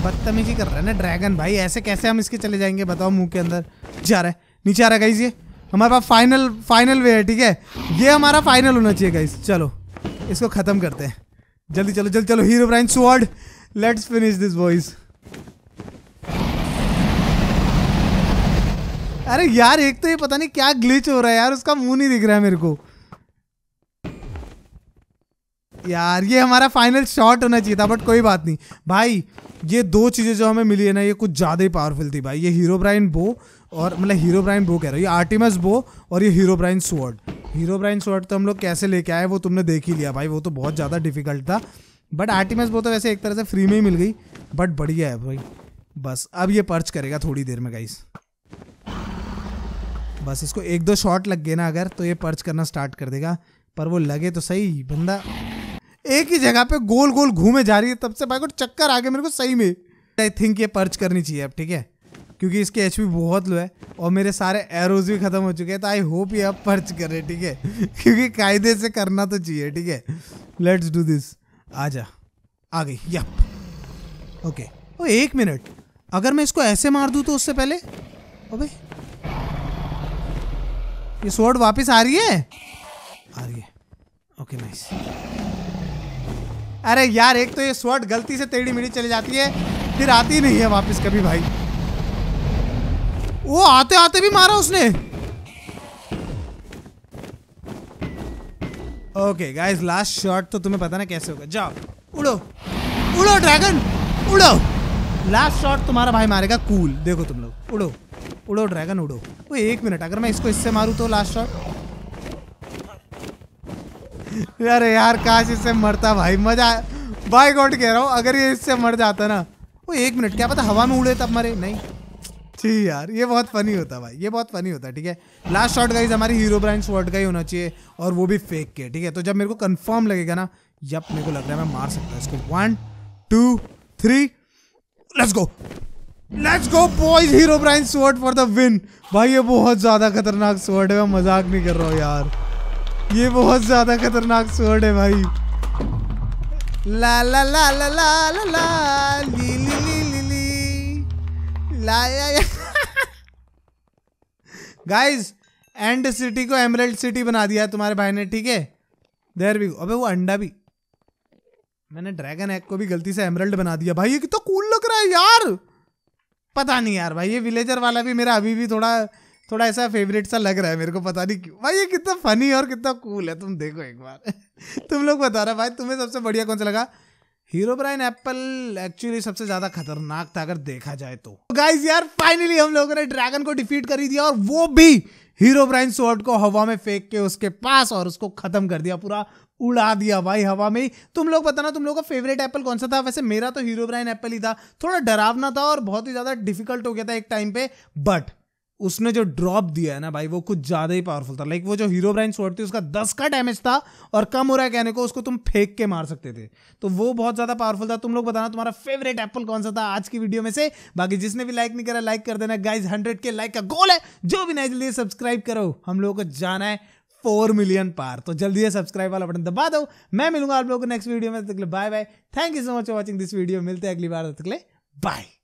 बदतमीजी कर रहा है ना ड्रैगन भाई ऐसे कैसे हम इसके चले जाएंगे बताओ मुंह के अंदर जा रहा है नीचे आ रहा है ये हमारे पास फाइनल फाइनल वे है ठीक है ये हमारा फाइनल होना चाहिए गाइस चलो इसको ख़त्म करते हैं जल्दी चलो जल्दी चलो Herobrine sword let's finish this boys अरे यार एक तो ये पता नहीं क्या ग्लिच हो रहा है यार उसका मुंह नहीं दिख रहा है मेरे को यार ये हमारा फाइनल शॉट होना चाहिए था बट कोई बात नहीं भाई ये दो चीज़ें जो हमें मिली है ना ये कुछ ज़्यादा ही पावरफुल थी भाई ये हीरो ब्राइन बो और मतलब हीरो ब्राइन बो कह रहा हो ये आर्टिमस बो और ये Herobrine sword Herobrine sword तो हम लोग कैसे लेके आए वो तुमने देख ही लिया भाई वो तो बहुत ज़्यादा डिफिकल्ट था बट आर्टिमस बो तो वैसे एक तरह से फ्री में ही मिल गई बट बढ़िया है भाई बस अब ये पर्च करेगा थोड़ी देर में गाइस बस इसको एक दो शॉट लग गए ना अगर तो ये पर्च करना स्टार्ट कर देगा पर वो लगे तो सही बंदा एक ही जगह पे गोल गोल घूमे जा रही है तब से भाई को चक्कर आ गया मेरे को सही में आई थिंक ये पर्च करनी चाहिए अब ठीक है क्योंकि इसके एच बहुत लो है और मेरे सारे एरोज भी खत्म हो चुके हैं तो आई होप ये अब पर्च करें ठीक है [laughs] क्योंकि कायदे से करना तो चाहिए ठीक है लेट्स डू दिस आ जा आ गई यप ओके ओ एक मिनट अगर मैं इसको ऐसे मार दूँ तो उससे पहले अबे ये स्वॉर्ड वापस आ रही है आ रही है ओके नाइस अरे यार एक तो ये स्वॉट गलती से टेढ़ी मेढ़ी चली जाती है फिर आती नहीं है वापस कभी भाई वो आते आते भी मारा उसने ओके गाइस लास्ट शॉट तो तुम्हें पता ना कैसे होगा जाओ उड़ो उड़ो ड्रैगन उड़ो लास्ट शॉट तुम्हारा भाई मारेगा कूल देखो तुम लोग उड़ो उड़ो ड्रैगन उड़ो वो एक मिनट अगर मैं इसको इससे मारूँ तो लास्ट शॉट [laughs] अरे यार काश इससे मरता भाई मजा बाय गॉड कह रहा हूँ अगर ये इससे मर जाता ना वो एक मिनट क्या पता हवा में उड़े तब मरे नहीं जी यार ये बहुत फनी होता भाई ये बहुत फनी होता ठीक है लास्ट शॉट गाइज हमारी हीरो ब्रांड शॉट का ही होना चाहिए और वो भी फेक के ठीक है तो जब मेरे को कन्फर्म लगेगा ना जब मेरे को लग रहा है मैं मार सकता इसको one two three let's go let's go boys Herobrine sword for the win भाई ये बहुत ज़्यादा खतरनाक स्वॉर्ड है मैं मजाक नहीं कर रहा हूँ यार ये बहुत ज्यादा खतरनाक स्वर्ड है भाई ला ला ला ला ला ला ला ली ली ली ली ली ला yeah yeah guys and city को एमरल्ड सिटी बना दिया तुम्हारे भाई ने ठीक है देर भी अबे वो अंडा भी मैंने ड्रैगन एग को भी गलती से एमरल्ड बना दिया भाई ये कितना तो कूल लग रहा है यार पता नहीं यार भाई ये विलेजर वाला भी मेरा अभी भी थोड़ा थोड़ा ऐसा फेवरेट सा लग रहा है मेरे को पता नहीं क्यों भाई ये कितना फनी और कितना कूल है तुम देखो एक बार [laughs] तुम लोग बता रहे भाई तुम्हें सबसे बढ़िया कौन सा लगा हीरो ब्राइन एप्पल एक्चुअली सबसे ज्यादा खतरनाक था अगर देखा जाए तो गाइज तो यार फाइनली हम लोगों ने ड्रैगन को डिफीट कर ही दिया और वो भी हीरो ब्राइन शॉर्ट को हवा में फेंक के उसके पास और उसको खत्म कर दिया पूरा उड़ा दिया भाई हवा में ही तुम लोग बताना तुम लोग का फेवरेट एप्पल कौन सा था वैसे मेरा तो हीरो ब्राइन एप्पल ही था थोड़ा डरावना था और बहुत ही ज्यादा डिफिकल्ट हो गया था एक टाइम पे बट उसने जो ड्रॉप दिया है ना भाई वो कुछ ज्यादा ही पावरफुल था लाइक वो जो हीरो ब्राइन स्वॉर्ड थी उसका दस का डैमेज था और कम हो रहा है कहने को उसको तुम फेंक के मार सकते थे तो वो बहुत ज्यादा पावरफुल था तुम लोग बताना तुम्हारा फेवरेट एप्पल कौन सा था आज की वीडियो में से बाकी जिसने भी लाइक नहीं करा लाइक कर देना गाइज हंड्रेड के लाइक का गोल है जो भी नहीं जल्दी सब्सक्राइब करो हम लोगों को जाना है फोर मिलियन पार तो जल्दी से सब्सक्राइब वाला बटन दबा दो मैं मिलूंगा आप लोगों को नेक्स्ट वीडियो में bye bye thank you so much for watching this video मिलते हैं अगली बार तक बाय